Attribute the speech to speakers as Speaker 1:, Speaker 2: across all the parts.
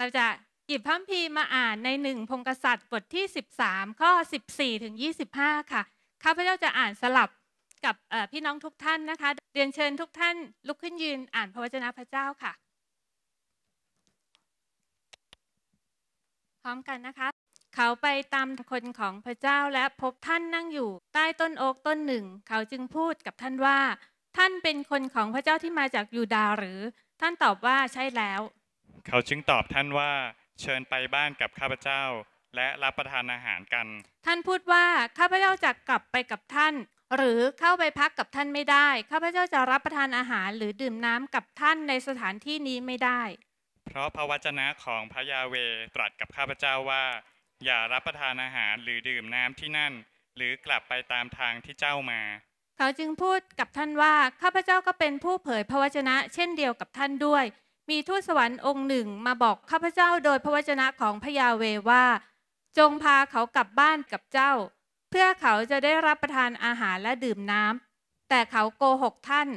Speaker 1: เราจะหยิบพระัมพีมาอ่านในหนึ่งพงกษัตริย์บทที่ 13ข้อ14ถึง25ค่ะข้าพเจ้าจะอ่านสลับกับพี่น้องทุกท่านนะคะ เรียนเชิญทุกท่านลุกขึ้นยืนอ่านพระวจนะพระเจ้าค่ะ พร้อมกันนะคะ เขาไปตามคนของพระเจ้าและพบท่านนั่งอยู่ใต้ต้นโอ๊กต้นหนึ่ง เขาจึงพูดกับท่านว่า ท่านเป็นคนของพระเจ้าที่มาจากยูดาหรือท่านตอบว่าใช่แล้ว
Speaker 2: เขาจึงตอบท่านว่าเชิญไปบ้านกับข้าพเจ้าและรับประทานอาหารกัน
Speaker 1: ท่านพูดว่าข้าพเจ้าจะกลับไปกับท่านหรือเข้าไปพักกับท่านไม่ได้ ข้าพเจ้าจะรับประทานอาหารหรือดื่มน้ำกับท่านในสถานที่นี้ไม่ได้
Speaker 2: เพราะพระวจนะของพระยาเวตรัสกับข้าพเจ้าว่า อย่ารับประทานอาหารหรือดื่มน้ำที่นั่น หรือกลับไปตามทางที่เจ้ามา
Speaker 1: เขาจึงพูดกับท่านว่าข้าพเจ้าก็เป็นผู้เผยพระวจนะเช่นเดียวกับท่านด้วยมีทูตสวรรค์องค์หนึ่งมาบอกข้าพเจ้าโดยพระวจนะของพยาเวว่า จงพาเขากลับบ้านกับเจ้า เพื่อเขาจะได้รับประทานอาหารและดื่มน้ำแต่เขาโกหกท่าน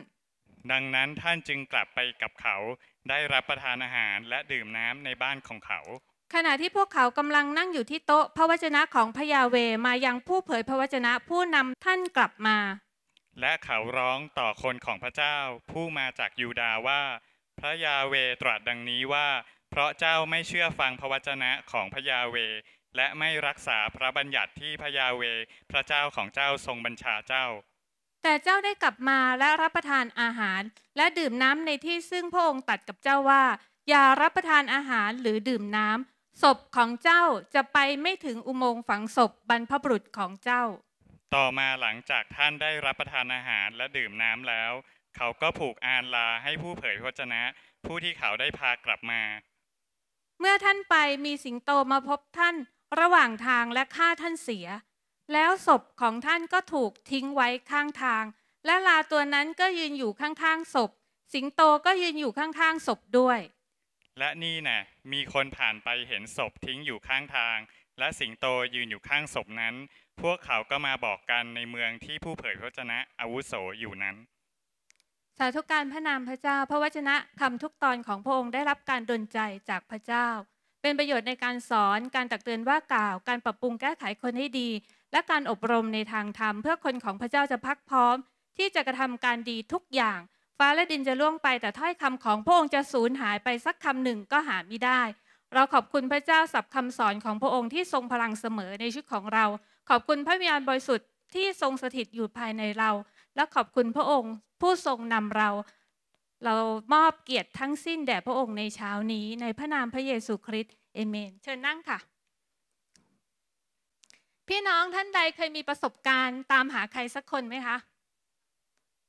Speaker 2: ดังนั้นท่านจึงกลับไปกับเขาได้รับประทานอาหารและดื่มน้ำในบ้านของเขา
Speaker 1: ขณะที่พวกเขากำลังนั่งอยู่ที่โต๊ะพระวจนะของพยาเวมายังผู้เผยพระวจนะผู้นำท่านกลับมา
Speaker 2: และเขาร้องต่อคนของพระเจ้าผู้มาจากยูดาว่าพระยาเวตรัสดังนี้ว่า เพราะเจ้าไม่เชื่อฟังพระวจนะของพระยาเวและไม่รักษาพระบัญญัติที่พระยาเวพระเจ้าของเจ้าทรงบัญชาเจ้า
Speaker 1: แต่เจ้าได้กลับมาและรับประทานอาหารและดื่มน้ำในที่ซึ่งพระองค์ตัดกับเจ้าว่าอย่ารับประทานอาหารหรือดื่มน้ำศพของเจ้าจะไปไม่ถึงอุโมงค์ฝังศพบรรพบุรุษของเจ้า
Speaker 2: ต่อมาหลังจากท่านได้รับประทานอาหารและดื่มน้ำแล้วเขาก็ผูกอานลาให้ผู้เผยพระชนะ ผู้ที่เขาได้พากลับมา
Speaker 1: เมื่อท่านไปมีสิงโตมาพบท่าน ระหว่างทางและฆ่าท่านเสีย แล้วศพของท่านก็ถูกทิ้งไว้ข้างทาง และลาตัวนั้นก็ยืนอยู่ข้างๆศพสิงโตก็ยืนอยู่ข้างๆศพด้วย
Speaker 2: และนี่นะ่ะมีคนผ่านไปเห็นศพทิ้งอยู่ข้างทาง และสิงโตยืนอยู่ข้างศพนั้น พวกเขาก็มาบอกกันในเมืองที่ผู้เผยพระชนะอาวุโสอยู่นั้น
Speaker 1: สาธุการพระนามพระเจ้า พระวจนะคำทุกตอนของพระองค์ได้รับการดลใจจากพระเจ้า เป็นประโยชน์ในการสอนการตักเตือนว่ากล่าว การปรับปรุงแก้ไขคนให้ดี และการอบรมในทางธรรมเพื่อคนของพระเจ้าจะพักพร้อม ที่จะกระทำการดีทุกอย่าง ฟ้าและดินจะล่วงไปแต่ถ้อยคำของพระองค์จะสูญหายไปสักคำหนึ่งก็หาไม่ได้ เราขอบคุณพระเจ้าสับคำสอนของพระองค์ที่ทรงพลังเสมอในชีวิตของเรา ขอบคุณพระวิญญาณบริสุทธิ์ที่ทรงสถิตอยู่ภายในเราและขอบคุณพระองค์ผู้ทรงนำเรา เรามอบเกียรติทั้งสิ้นแด่พระองค์ในเช้านี้ในพระนามพระเยซูคริสต์เอเมนเชิญนั่งค่ะพี่น้องท่านใดเคยมีประสบการณ์ตามหาใครสักคนไหมคะ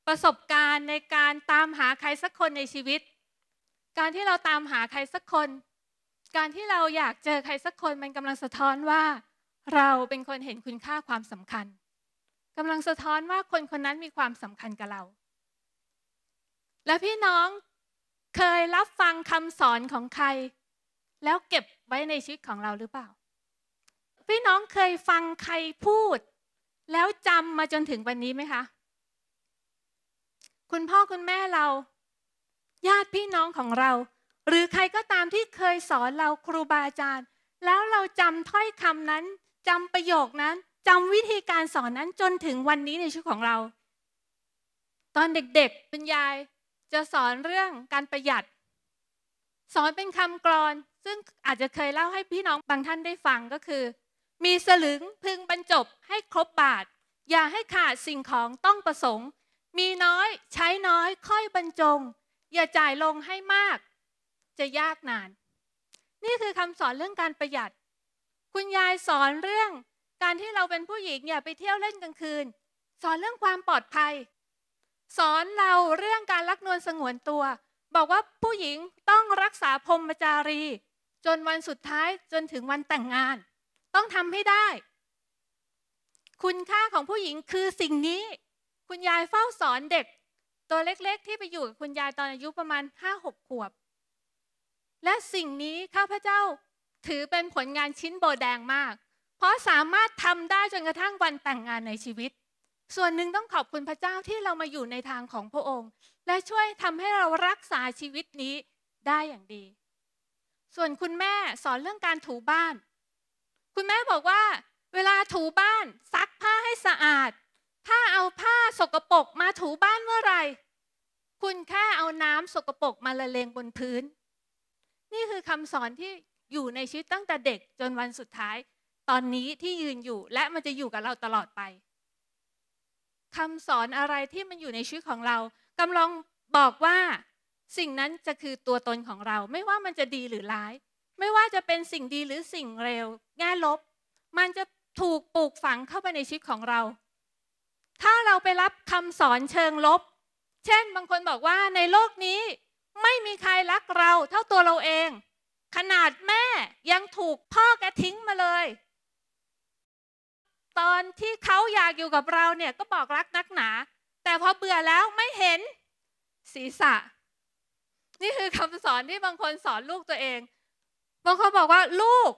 Speaker 1: ประสบการณ์ในการตามหาใครสักคนในชีวิต การที่เราตามหาใครสักคน การที่เราอยากเจอใครสักคนมันกำลังสะท้อนว่า เราเป็นคนเห็นคุณค่าความสำคัญกำลังสะท้อนว่าคนคนนั้นมีความสำคัญกับเรา และพี่น้องเคยรับฟังคำสอนของใคร แล้วเก็บไว้ในชีวิตของเราหรือเปล่า พี่น้องเคยฟังใครพูด แล้วจำมาจนถึงวันนี้ไหมคะ คุณพ่อคุณแม่เรา ญาติพี่น้องของเรา หรือใครก็ตามที่เคยสอนเราครูบาอาจารย์ แล้วเราจำถ้อยคำนั้นจำประโยคนั้นจำวิธีการสอนนั้นจนถึงวันนี้ในชีวิตของเรา ตอนเด็กๆเป็นยายจะสอนเรื่องการประหยัด สอนเป็นคำกรอนซึ่งอาจจะเคยเล่าให้พี่น้องบางท่านได้ฟังก็คือ มีสลึงพึงบรรจบให้ครบบาทอย่าให้ขาดสิ่งของต้องประสงค์ มีน้อยใช้น้อย ค่อยบรรจง อย่าจ่ายลงให้มาก จะยากนาน นี่คือคำสอนเรื่องการประหยัด คุณยายสอนเรื่องการที่เราเป็นผู้หญิงอย่าไปเที่ยวเล่นกลางคืน สอนเรื่องความปลอดภัย สอนเราเรื่องการรักนวลสงวนตัว บอกว่าผู้หญิงต้องรักษาพรมจารี จนวันสุดท้ายจนถึงวันแต่งงาน ต้องทำให้ได้ คุณค่าของผู้หญิงคือสิ่งนี้ คุณยายเฝ้าสอนเด็ก ตัวเล็กๆ ที่ไปอยู่กับคุณยายตอนอายุประมาณ5-6ขวบ และสิ่งนี้ข้าพเจ้าถือเป็นผลงานชิ้นโบแดงมากพราะสามารถทำได้จนกระทั่งวันแต่งงานในชีวิต ส่วนหนึ่งต้องขอบคุณพระเจ้าที่เรามาอยู่ในทางของพระองค์ และช่วยทำให้เรารักษาชีวิตนี้ได้อย่างดี ส่วนคุณแม่สอนเรื่องการถูบ้าน คุณแม่บอกว่า เวลาถูบ้าน ซักผ้าให้สะอาด ถ้าเอาผ้าสกปรกมาถูบ้านเมื่อไหร่คุณแค่เอาน้ำสกปรกมาละเลงบนพื้น นี่คือคำสอนที่อยู่ในชีวิตตั้งแต่เด็กจนวันสุดท้ายตอนนี้ที่ยืนอยู่และมันจะอยู่กับเราตลอดไปคำสอนอะไรที่มันอยู่ในชีวิตของเรากำลังบอกว่า สิ่งนั้นจะคือตัวตนของเรา ไม่ว่ามันจะดีหรือร้าย ไม่ว่าจะเป็นสิ่งดีหรือสิ่งเร็วแง่ลบ มันจะถูกปลูกฝังเข้าไปในชีวิตของเรา ถ้าเราไปรับคำสอนเชิงลบ เช่น บางคนบอกว่าในโลกนี้ไม่มีใครรักเรา เท่าตัวเราเอง ขนาดแม่ยังถูกพ่อแกทิ้งมาเลยตอนที่เขาอยากอยู่กับเราเนี่ยก็บอกรักนักหนา แต่พอเบื่อแล้วไม่เห็นศีรษะ นี่คือคำสอนที่บางคนสอนลูกตัวเอง บางคนบอกว่าลูก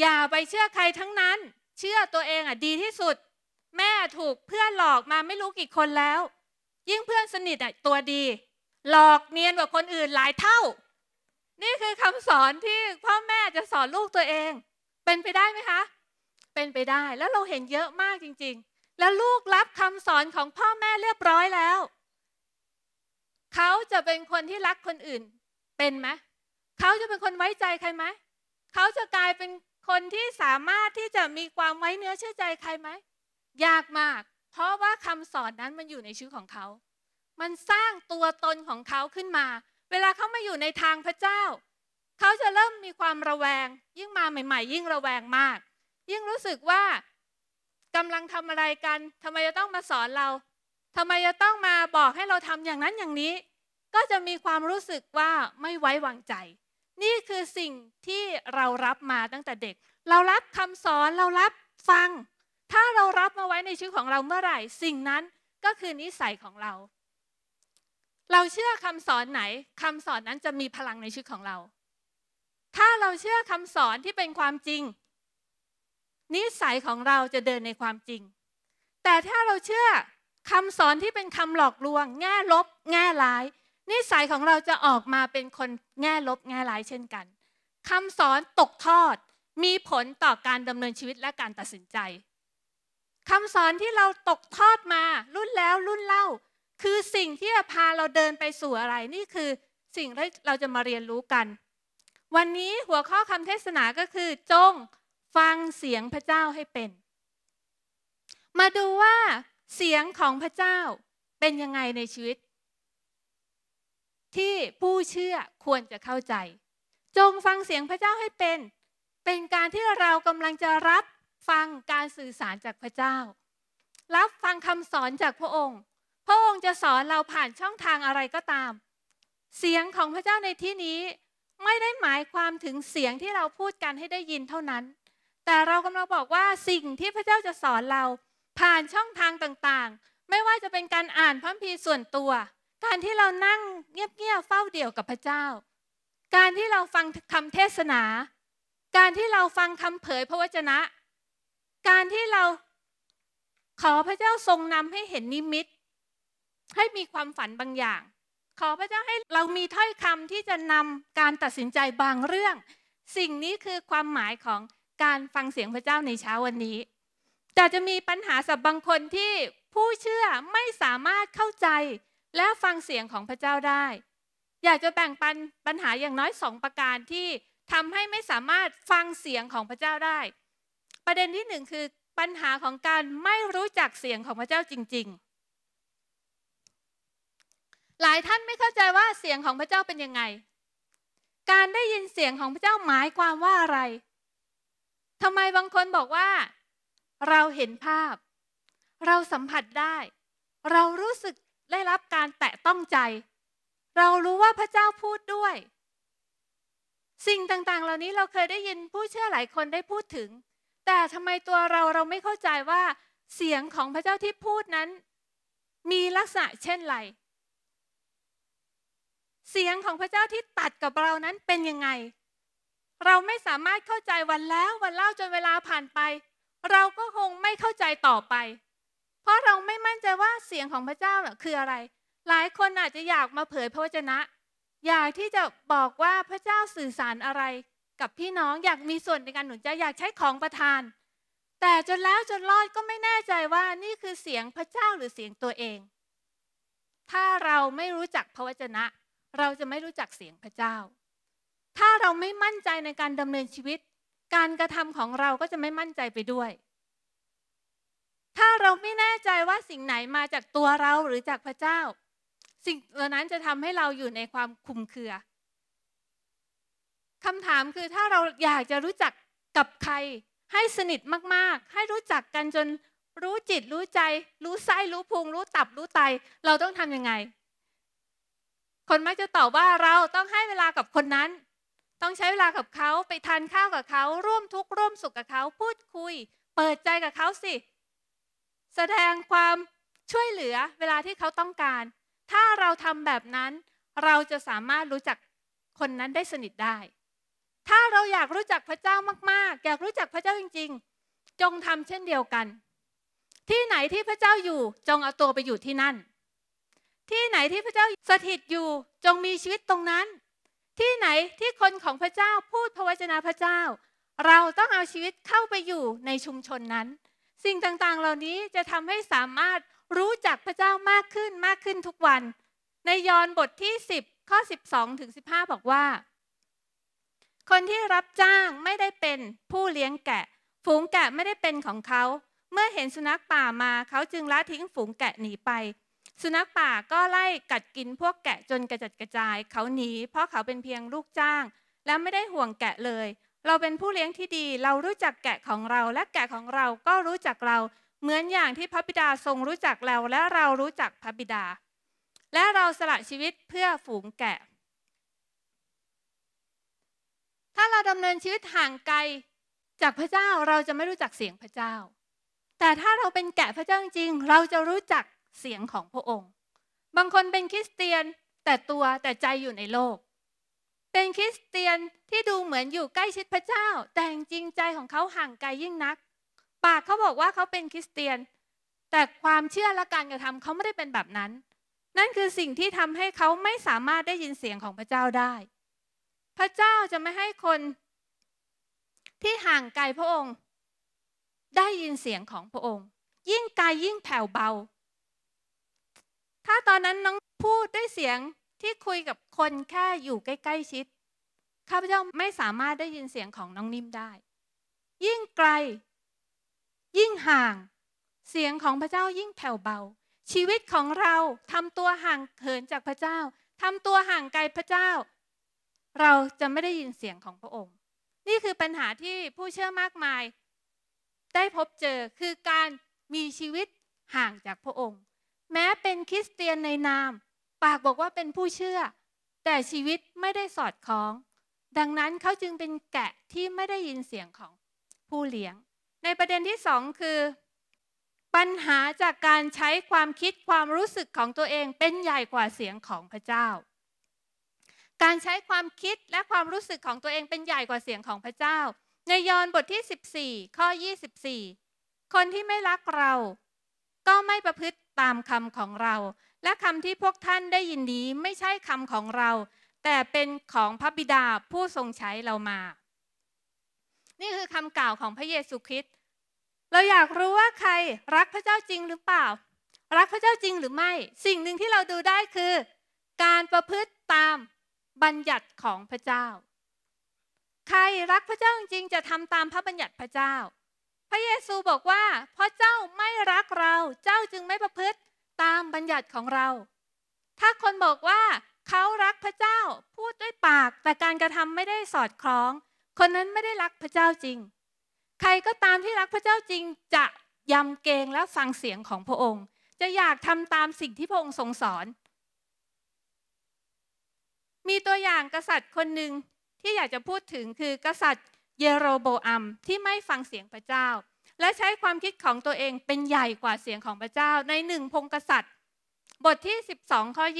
Speaker 1: อย่าไปเชื่อใครทั้งนั้น เชื่อตัวเองอ่ะดีที่สุด แม่ถูกเพื่อนหลอกมาไม่รู้กี่คนแล้ว ยิ่งเพื่อนสนิทอ่ะตัวดี หลอกเนียนกว่าคนอื่นหลายเท่า นี่คือคำสอนที่พ่อแม่จะสอนลูกตัวเอง เป็นไปได้ไหมคะเป็นไปได้แล้วเราเห็นเยอะมากจริงๆ แล้วลูกรับคำสอนของพ่อแม่เรียบร้อยแล้ว เขาจะเป็นคนที่รักคนอื่นเป็นไหม เขาจะเป็นคนไว้ใจใครไหมเขาจะกลายเป็นคนที่สามารถที่จะมีความไว้เนื้อเชื่อใจใครไหมยากมาก เพราะว่าคำสอนนั้นมันอยู่ในชื่อของเขา มันสร้างตัวตนของเขาขึ้นมา เวลาเขามาอยู่ในทางพระเจ้าเขาจะเริ่มมีความระแวงยิ่งมาใหม่ ๆ ยิ่งระแวงมากยิ่งรู้สึกว่ากำลังทำอะไรกันทำไมจะต้องมาสอนเราทำไมจะต้องมาบอกให้เราทำอย่างนั้นอย่างนี้ ก็จะมีความรู้สึกว่าไม่ไว้วางใจ นี่คือสิ่งที่เรารับมาตั้งแต่เด็ก เรารับคำสอนเรารับฟัง ถ้าเรารับมาไว้ในชีวิตของเราเมื่อไหร่ สิ่งนั้นก็คือนิสัยของเรา เราเชื่อคำสอนไหนคำสอนนั้นจะมีพลังในชีวิตของเรา ถ้าเราเชื่อคำสอนที่เป็นความจริงนิสัยของเราจะเดินในความจริง แต่ถ้าเราเชื่อคำสอนที่เป็นคำหลอกลวง แง่ลบ แง่ร้าย นิสัยของเราจะออกมาเป็นคนแง่ลบแง่ร้ายเช่นกันคำสอนตกทอด มีผลต่อการดำเนินชีวิตและการตัดสินใจคำสอนที่เราตกทอดมา รุ่นแล้วรุ่นเล่า คือสิ่งที่จะพาเราเดินไปสู่อะไรนี่คือสิ่งที่เราจะมาเรียนรู้กัน วันนี้หัวข้อคำเทศนาก็คือจงฟังเสียงพระเจ้าให้เป็น มาดูว่าเสียงของพระเจ้าเป็นยังไงในชีวิต ที่ผู้เชื่อควรจะเข้าใจ จงฟังเสียงพระเจ้าให้เป็น เป็นการที่เรากำลังจะรับฟังการสื่อสารจากพระเจ้า รับฟังคำสอนจากพระองค์ พระองค์จะสอนเราผ่านช่องทางอะไรก็ตาม เสียงของพระเจ้าในที่นี้ไม่ได้หมายความถึงเสียงที่เราพูดกันให้ได้ยินเท่านั้นแต่เรากำลังบอกว่าสิ่งที่พระเจ้าจะสอนเราผ่านช่องทางต่างๆ ไม่ว่าจะเป็นการอ่านพระคัมภีร์ส่วนตัว การที่เรานั่งเงียบๆ เฝ้าเดี่ยวกับพระเจ้า การที่เราฟังคำเทศนา การที่เราฟังคำเผยพระวจนะ การที่เราขอพระเจ้าทรงนำให้เห็นนิมิต ให้มีความฝันบางอย่าง ขอพระเจ้าให้เรามีถ้อยคำที่จะนำการตัดสินใจบางเรื่อง สิ่งนี้คือความหมายของการฟังเสียงพระเจ้าในเช้าวันนี้แต่จะมีปัญหาสับบางคนที่ผู้เชื่อไม่สามารถเข้าใจ และฟังเสียงของพระเจ้าได้ อยากจะแบ่งปันปัญหาอย่างน้อยสองประการที่ทำให้ไม่สามารถฟังเสียงของพระเจ้าได้ ประเด็นที่หนึ่งคือปัญหาของการไม่รู้จักเสียงของพระเจ้าจริงๆ หลายท่านไม่เข้าใจว่าเสียงของพระเจ้าเป็นยังไง การได้ยินเสียงของพระเจ้าหมายความว่าอะไรทำไมบางคนบอกว่า เราเห็นภาพ เราสัมผัสได้ เรารู้สึกได้รับการแตะต้องใจ เรารู้ว่าพระเจ้าพูดด้วย สิ่งต่างๆ เหล่านี้เราเคยได้ยินผู้เชื่อหลายคนได้พูดถึง แต่ทำไมตัวเราเราไม่เข้าใจว่า เสียงของพระเจ้าที่พูดนั้น มีลักษณะเช่นไร เสียงของพระเจ้าที่ตัดกับเรานั้นเป็นยังไงเราไม่สามารถเข้าใจวันแล้ววันเล่าจนเวลาผ่านไป เราก็คงไม่เข้าใจต่อไป เพราะเราไม่มั่นใจว่าเสียงของพระเจ้าคืออะไร หลายคนอาจจะอยากมาเผยพระวจนะ อยากที่จะบอกว่าพระเจ้าสื่อสารอะไร กับพี่น้องอยากมีส่วนในการหนุนใจอยากใช้ของประทาน แต่จนแล้วจนรอดก็ไม่แน่ใจว่านี่คือเสียงพระเจ้าหรือเสียงตัวเอง ถ้าเราไม่รู้จักพระวจนะ เราจะไม่รู้จักเสียงพระเจ้าถ้าเราไม่มั่นใจในการดำเนินชีวิต การกระทำของเราก็จะไม่มั่นใจไปด้วย ถ้าเราไม่แน่ใจว่าสิ่งไหนมาจากตัวเราหรือจากพระเจ้า สิ่งเหล่านั้นจะทำให้เราอยู่ในความคุมเคือคำถามคือถ้าเราอยากจะรู้จักกับใคร ให้สนิทมากๆ ให้รู้จักกันจนรู้จิตรู้ใจ รู้ไส้รู้พุงรู้ตับรู้ไตเราต้องทำยังไง คนมักจะตอบว่าเราต้องให้เวลากับคนนั้นต้องใช้เวลากับเขาไปทานข้าวกับเขาร่วมทุกข์ร่วมสุขกับเขาพูดคุย เปิดใจกับเขาสิแสดงความช่วยเหลือเวลาที่เขาต้องการ ถ้าเราทำแบบนั้น เราจะสามารถรู้จักคนนั้นได้สนิทได้ ถ้าเราอยากรู้จักพระเจ้ามากๆอยากรู้จักพระเจ้าจริง ๆ จงทำเช่นเดียวกัน ที่ไหนที่พระเจ้าอยู่จงเอาตัวไปอยู่ที่นั่น ที่ไหนที่พระเจ้าสถิตอยู่จงมีชีวิตตรงนั้นที่ไหนที่คนของพระเจ้าพูดพระวจนะพระเจ้า เราต้องเอาชีวิตเข้าไปอยู่ในชุมชนนั้น สิ่งต่างๆเหล่านี้จะทำให้สามารถรู้จักพระเจ้ามากขึ้นมากขึ้นทุกวัน ในยอห์นบทที่10ข้อ 12ถึง15 บอกว่า คนที่รับจ้างไม่ได้เป็นผู้เลี้ยงแกะ ฝูงแกะไม่ได้เป็นของเขา เมื่อเห็นสุนัขป่ามาเขาจึงละทิ้งฝูงแกะหนีไปสุนัขป่าก็ไล่กัดกินพวกแกะจนกระจัดกระจายเขาหนีเพราะเขาเป็นเพียงลูกจ้างและไม่ได้ห่วงแกะเลย เราเป็นผู้เลี้ยงที่ดี เรารู้จักแกะของเรา และแกะของเราก็รู้จักเราเหมือนอย่างที่พระบิดาทรงรู้จักเราและเรารู้จักพระบิดา และเราสละชีวิตเพื่อฝูงแกะ ถ้าเราดำเนินชีวิตห่างไกลจากพระเจ้าเราจะไม่รู้จักเสียงพระเจ้า แต่ถ้าเราเป็นแกะพระเจ้าจริงเราจะรู้จักเสียงของพระองค์ บางคนเป็นคริสเตียนแต่ตัวแต่ใจอยู่ในโลก เป็นคริสเตียนที่ดูเหมือนอยู่ใกล้ชิดพระเจ้า แต่จริงใจของเขาห่างไกลยิ่งนัก ปากเขาบอกว่าเขาเป็นคริสเตียน แต่ความเชื่อและการกระทำเขาไม่ได้เป็นแบบนั้น นั่นคือสิ่งที่ทำให้เขาไม่สามารถได้ยินเสียงของพระเจ้าได้ พระเจ้าจะไม่ให้คนที่ห่างไกลพระองค์ ได้ยินเสียงของพระองค์ ยิ่งไกลยิ่งแผ่วเบาถ้าตอนนั้นน้องพูดด้วยเสียงที่คุยกับคนแค่อยู่ใกล้ๆชิดข้าพเจ้าไม่สามารถได้ยินเสียงของน้องนิ่มได้ ยิ่งไกล ยิ่งห่างเสียงของพระเจ้ายิ่งแผ่วเบา ชีวิตของเราทำตัวห่างเหินจากพระเจ้าทำตัวห่างไกลพระเจ้า เราจะไม่ได้ยินเสียงของพระองค์ นี่คือปัญหาที่ผู้เชื่อมากมาย ได้พบเจอคือการมีชีวิตห่างจากพระองค์แม้เป็นคริสเตียนในนาม ปากบอกว่าเป็นผู้เชื่อ แต่ชีวิตไม่ได้สอดคล้อง ดังนั้นเขาจึงเป็นแกะที่ไม่ได้ยินเสียงของผู้เลี้ยง ในประเด็นที่สองคือ ปัญหาจากการใช้ความคิดความรู้สึกของตัวเองเป็นใหญ่กว่าเสียงของพระเจ้า การใช้ความคิดและความรู้สึกของตัวเองเป็นใหญ่กว่าเสียงของพระเจ้า ในยอห์นบทที่ 14ข้อ24 คนที่ไม่รักเราก็ไม่ประพฤติตามคำของเราและคำที่พวกท่านได้ยินนี้ไม่ใช่คำของเรา แต่เป็นของพระบิดาผู้ทรงใช้เรามา นี่คือคำกล่าวของพระเยซูคริสต์ เราอยากรู้ว่าใครรักพระเจ้าจริงหรือเปล่า รักพระเจ้าจริงหรือไม่สิ่งหนึ่งที่เราดูได้คือ การประพฤติตามบัญญัติของพระเจ้า ใครรักพระเจ้าจริงจะทำตามพระบัญญัติพระเจ้าระเยซูบอกว่าเพราะเจ้าไม่รักเราเจ้าจึงไม่ประพฤติตามบัญญัติของเรา ถ้าคนบอกว่า เขารักพระเจ้าพูดด้วยปาก แต่การกระทำไม่ได้สอดคล้อง คนนั้นไม่ได้รักพระเจ้าจริง ใครก็ตามที่รักพระเจ้าจริงจะยำเกรงและฟังเสียงของพระองค์ จะอยากทำตามสิ่งที่พระองค์ทรงสอน มีตัวอย่างกษัตริย์คนหนึ่งที่อยากจะพูดถึงคือกษัตริย์เยโรโบอัมที่ไม่ฟังเสียงพระเจ้า และใช้ความคิดของตัวเองเป็นใหญ่กว่าเสียงของพระเจ้าในหนึ่งพงกษัตริย์ บทที่12ข้อ20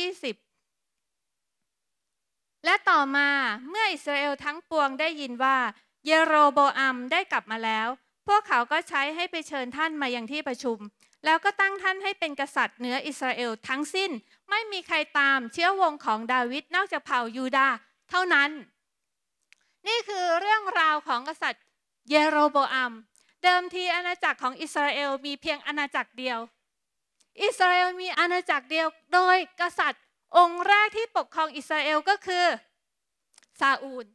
Speaker 1: และต่อมาเมื่ออิสราเอลทั้งปวงได้ยินว่า เยโรโบอัมได้กลับมาแล้ว พวกเขาก็ใช้ให้ไปเชิญท่านมายังที่ประชุม แล้วก็ตั้งท่านให้เป็นกษัตริย์เหนืออิสราเอลทั้งสิ้นไม่มีใครตามเชื้อวงของดาวิดนอกจากเผ่ายูดา เท่านั้นนี่คือเรื่องราวของกษัตริย์เยโรโบอัมเดิมทีอาณาจักรของอิสราเอลมีเพียงอาณาจักรเดียว อิสราเอลมีอาณาจักรเดียวโดยกษัตริย์องค์แรกที่ปกครองอิสราเอลก็คือซาอูล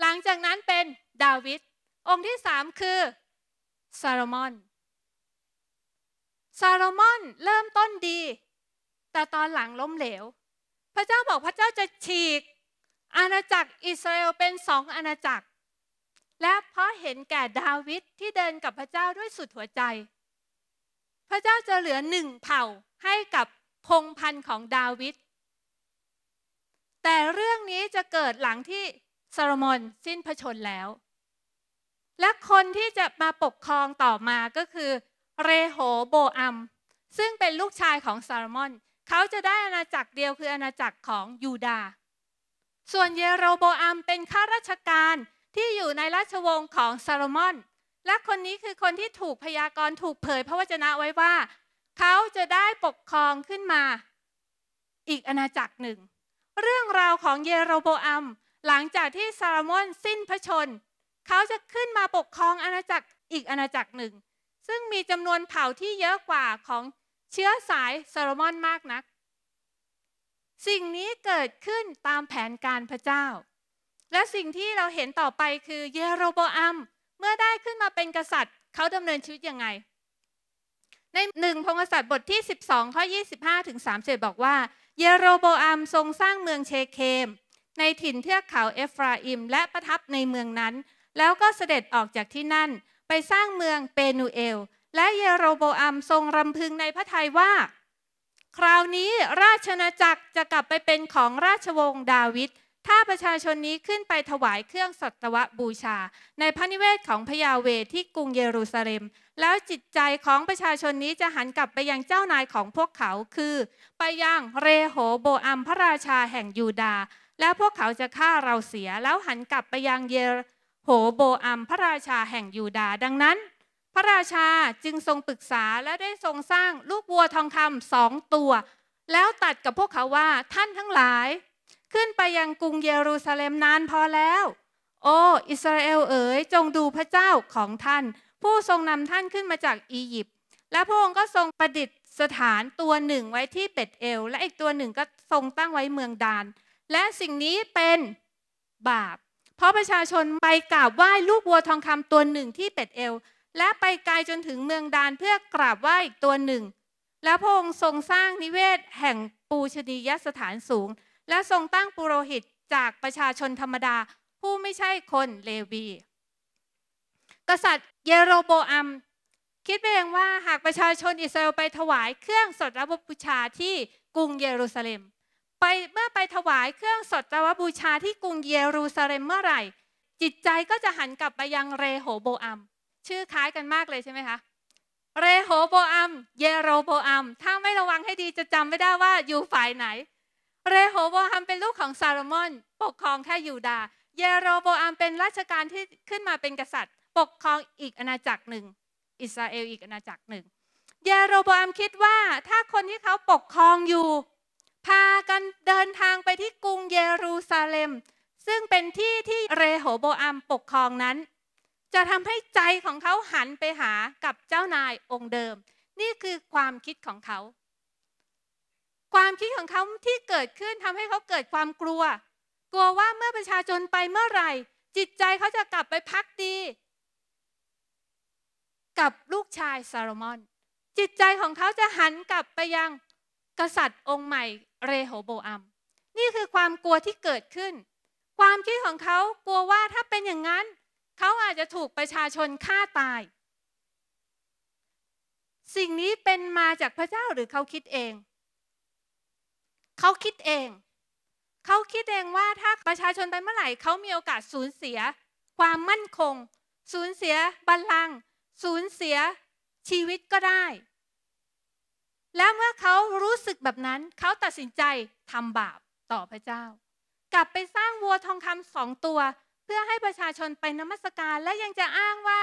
Speaker 1: หลังจากนั้นเป็นดาวิดองค์ที่สามคือซาโลมอน ซาโลมอนเริ่มต้นดี แต่ตอนหลังล้มเหลว พระเจ้าบอกพระเจ้าจะฉีกอาณาจักรอิสราเอลเป็นสองอาณาจักร และเพราะเห็นแก่ดาวิดที่เดินกับพระเจ้าด้วยสุดหัวใจ พระเจ้าจะเหลือหนึ่งเผ่าให้กับพงพันธ์ของดาวิด แต่เรื่องนี้จะเกิดหลังที่ซาโลมอนสิ้นพระชนแล้ว และคนที่จะมาปกครองต่อมาก็คือเรโหโบอัมซึ่งเป็นลูกชายของซาโลมอน เขาจะได้อาณาจักรเดียวคืออาณาจักรของยูดาห์ส่วนเยโรโบอัมเป็นข้าราชการที่อยู่ในราชวงศ์ของซาโลมอนและคนนี้คือคนที่ถูกพยากรณ์ถูกเผยพระวจนะไว้ว่า เขาจะได้ปกครองขึ้นมา อีกอาณาจักรหนึ่ง เรื่องราวของเยโรโบอัมหลังจากที่ซาโลมอนสิ้นพระชนเขาจะขึ้นมาปกครองอาณาจักรอีกอาณาจักรหนึ่ง ซึ่งมีจำนวนเผ่าที่เยอะกว่าของเชื้อสายซาโลมอนมากนักสิ่งนี้เกิดขึ้นตามแผนการพระเจ้า และสิ่งที่เราเห็นต่อไปคือเยโรโบอัม เมื่อได้ขึ้นมาเป็นกษัตริย์เขาดำเนินชีวิตยังไง ในหนึ่งพงศษัตริย์บทที่ 12 ข้อ 25ถึง37บอกว่า เยโรโบอัมทรงสร้างเมืองเชเคม ในถิ่นเทือกเขาเอฟราอิม และประทับในเมืองนั้น แล้วก็เสด็จออกจากที่นั่นไปสร้างเมืองเปนูเอล และเยโรโบอัมทรงรำพึงในพระทัยว่าคราวนี้ราชนาจักรจะกลับไปเป็นของราชวงศ์ดาวิดถ้าประชาชนนี้ขึ้นไปถวายเครื่องสัตวบูชา ในพระนิเวศของพยาเวที่กรุงเยรูซาเล็ม แล้วจิตใจของประชาชนนี้จะหันกลับไปยังเจ้านายของพวกเขาคือ ไปยังเรโหโบอัมพระราชาแห่งยูดา แล้วพวกเขาจะฆ่าเราเสีย แล้วหันกลับไปยังเยโหโบอัมพระราชาแห่งยูดาดังนั้นพระราชาจึงทรงปรึกษาและได้ทรงสร้างลูกวัวทองคำสองตัว แล้วตัดกับพวกเขาว่าท่านทั้งหลาย ขึ้นไปยังกรุงเยรูซาเล็มนานพอแล้ว โอ้อิสราเอลเอ๋ยจงดูพระเจ้าของท่าน ผู้ทรงนำท่านขึ้นมาจากอียิปต์และพระองค์ก็ทรงประดิษฐานตัวหนึ่งไว้ที่เป็ดเอลและอีกตัวหนึ่งก็ทรงตั้งไว้เมืองดาน และสิ่งนี้เป็นบาป เพราะประชาชนไปกราบไหว้ลูกวัวทองคำตัวหนึ่งที่เป็ดเอลและไปไกลจนถึงเมืองดานเพื่อกราบไหว้อีกตัวหนึ่ง แล้วพระองค์ทรงสร้างนิเวศแห่งปูชนียสถานสูง และทรงตั้งปุโรหิตจากประชาชนธรรมดาผู้ไม่ใช่คนเลวี กษัตริย์เยโรโบอัม คิดเองว่าหากประชาชนอิสราเอลไปถวายเครื่องสดรบบูชาที่กรุงเยรูซาเล็ม ไปเมื่อไปถวายเครื่องสดรบบูชาที่กรุงเยรูซาเล็มเมื่อไหร่ จิตใจก็จะหันกลับไปยังเรโหโบอัมชื่อคล้ายกันมากเลยใช่ไหมคะ เรโฮโบอัม เยโรโบอัม ถ้าไม่ระวังให้ดีจะจำไม่ได้ว่าอยู่ฝ่ายไหน เรโฮโบอัมเป็นลูกของซาโลมอนปกครองแค่ยูดา เยโรโบอัมเป็นราชการที่ขึ้นมาเป็นกษัตริย์ ปกครองอีกอาณาจักรหนึ่ง อิสราเอลอีกอาณาจักรหนึ่ง เยโรโบอัมคิดว่าถ้าคนที่เขาปกครองอยู่ พากันเดินทางไปที่กรุงเยรูซาเล็ม ซึ่งเป็นที่ที่เรโฮโบอัมปกครองนั้นจะทำให้ใจของเขาหันไปหากับเจ้านายองค์เดิม นี่คือความคิดของเขา ความคิดของเขาที่เกิดขึ้นทำให้เขาเกิดความกลัว กลัวว่าเมื่อประชาชนไปเมื่อไหร่ จิตใจเขาจะกลับไปพักดี กับลูกชายซาโลมอน จิตใจของเขาจะหันกลับไปยังกษัตริย์องค์ใหม่เรโหโบอัม นี่คือความกลัวที่เกิดขึ้น ความคิดของเขากลัวว่าถ้าเป็นอย่างนั้นเขาอาจจะถูกประชาชนฆ่าตาย สิ่งนี้เป็นมาจากพระเจ้าหรือเขาคิดเอง เขาคิดเอง เขาคิดเองว่าถ้าประชาชนไปเมื่อไหร่เขามีโอกาสสูญเสีย ความมั่นคง สูญเสียบัลลังก์สูญเสีย ชีวิตก็ได้ แล้วเมื่อเขารู้สึกแบบนั้นเขาตัดสินใจทำบาปต่อพระเจ้า กลับไปสร้างวัวทองคำสองตัวเพื่อให้ประชาชนไปนมัสการและยังจะอ้างว่า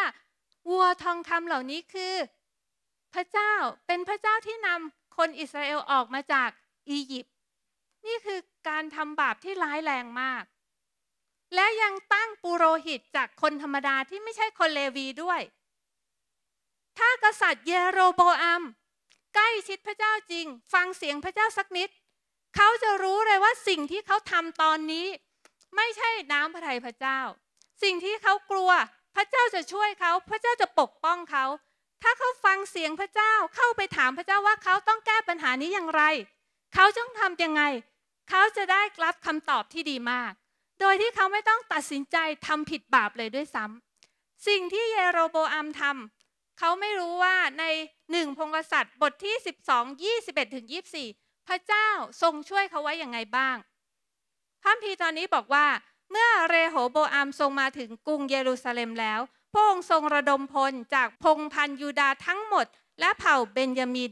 Speaker 1: วัวทองคำเหล่านี้คือ พระเจ้าเป็นพระเจ้าที่นำคนอิสราเอลออกมาจากอียิปต์นี่คือการทำบาปที่ร้ายแรงมาก และยังตั้งปุโรหิตจากคนธรรมดาที่ไม่ใช่คนเลวีด้วย ถ้ากษัตริย์เยโรโบอัม ใกล้ชิดพระเจ้าจริง ฟังเสียงพระเจ้าสักนิด เขาจะรู้เลยว่าสิ่งที่เขาทำตอนนี้ไม่ใช่น้ำพระทัยพระเจ้า สิ่งที่เขากลัว พระเจ้าจะช่วยเขา พระเจ้าจะปกป้องเขา ถ้าเขาฟังเสียงพระเจ้าเข้าไปถามพระเจ้าว่าเขาต้องแก้ปัญหานี้อย่างไร เขาต้องทำยังไง เขาจะได้รับคำตอบที่ดีมาก โดยที่เขาไม่ต้องตัดสินใจทำผิดบาปเลยด้วยซ้ำสิ่งที่เยโรโบอัมทำเขาไม่รู้ว่าในหนึ่งพงศษัตริย์บทที่ 12 21ถึง24 พระเจ้าทรงช่วยเขาไว้อย่างไงบ้างข้ามพีตอนนี้บอกว่า เมื่อเรโหโบอามทรงมาถึงกรุงเยรูซาเล็มแล้ว พระองค์ทรงระดมพลจากพงพันยูดาทั้งหมด และเผ่าเบนยามิน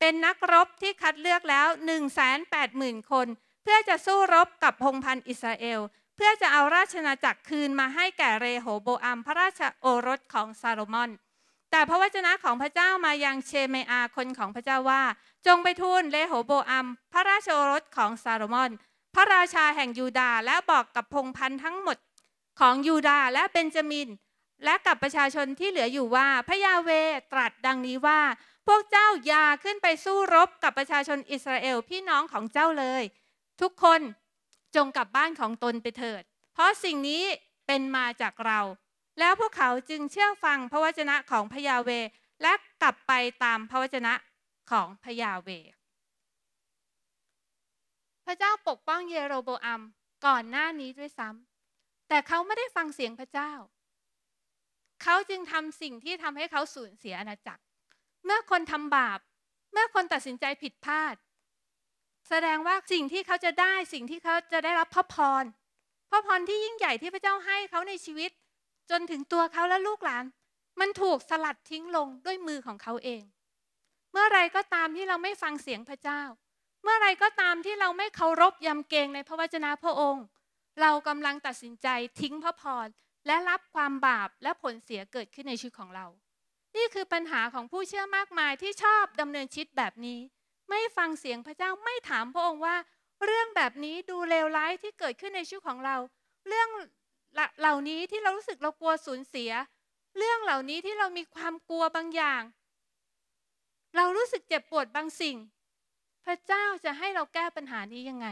Speaker 1: เป็นนักรบที่คัดเลือกแล้ว1 8 0 0 0 0คนเพื่อจะสู้รบกับพงพันอิสราเอลเพื่อจะเอาราชนาจักรคืนมาให้แก่เรโหโบอามพระราชโอรสของซาโลมอนแต่พระวจนะของพระเจ้ามายังเชเมอาคนของพระเจ้าว่า จงไปทูลเลโหโบอัม พระราชโอรสของซาโลมอนพระราชาแห่งยูดาและบอกกับพงพันธ์ทั้งหมดของยูดาและเบนจามิน และกับประชาชนที่เหลืออยู่ว่าพระยาเวตรัสดังนี้ว่า พวกเจ้าอย่าขึ้นไปสู้รบกับประชาชนอิสราเอลพี่น้องของเจ้าเลย ทุกคนจงกลับบ้านของตนไปเถิด เพราะสิ่งนี้เป็นมาจากเรา แล้วพวกเขาจึงเชื่อฟังพระวจนะของพระยาเวและกลับไปตามพระวจนะของพระยาเวพระเจ้าปกป้องเยโรโบอัมก่อนหน้านี้ด้วยซ้ำ แต่เขาไม่ได้ฟังเสียงพระเจ้า เขาจึงทำสิ่งที่ทำให้เขาสูญเสียอาณาจักร เมื่อคนทำบาป เมื่อคนตัดสินใจผิดพลาด แสดงว่าสิ่งที่เขาจะได้ สิ่งที่เขาจะได้รับพระพร พระพรที่ยิ่งใหญ่ที่พระเจ้าให้เขาในชีวิต จนถึงตัวเขาและลูกหลาน มันถูกสลัดทิ้งลงด้วยมือของเขาเอง เมื่อไรก็ตามที่เราไม่ฟังเสียงพระเจ้าเมื่อไรก็ตามที่เราไม่เคารพยำเกรงในพระวจนะพระองค์ เรากำลังตัดสินใจทิ้งพระพรและรับความบาปและผลเสียเกิดขึ้นในชีวิตของเรา นี่คือปัญหาของผู้เชื่อมากมายที่ชอบดำเนินชีวิตแบบนี้ ไม่ฟังเสียงพระเจ้าไม่ถามพระองค์ว่า เรื่องแบบนี้ดูเลวร้ายที่เกิดขึ้นในชีวิตของเรา เรื่องเหล่านี้ที่เรารู้สึกเรากลัวสูญเสีย เรื่องเหล่านี้ที่เรามีความกลัวบางอย่าง เรารู้สึกเจ็บปวดบางสิ่งพระเจ้าจะให้เราแก้ปัญหานี้ยังไง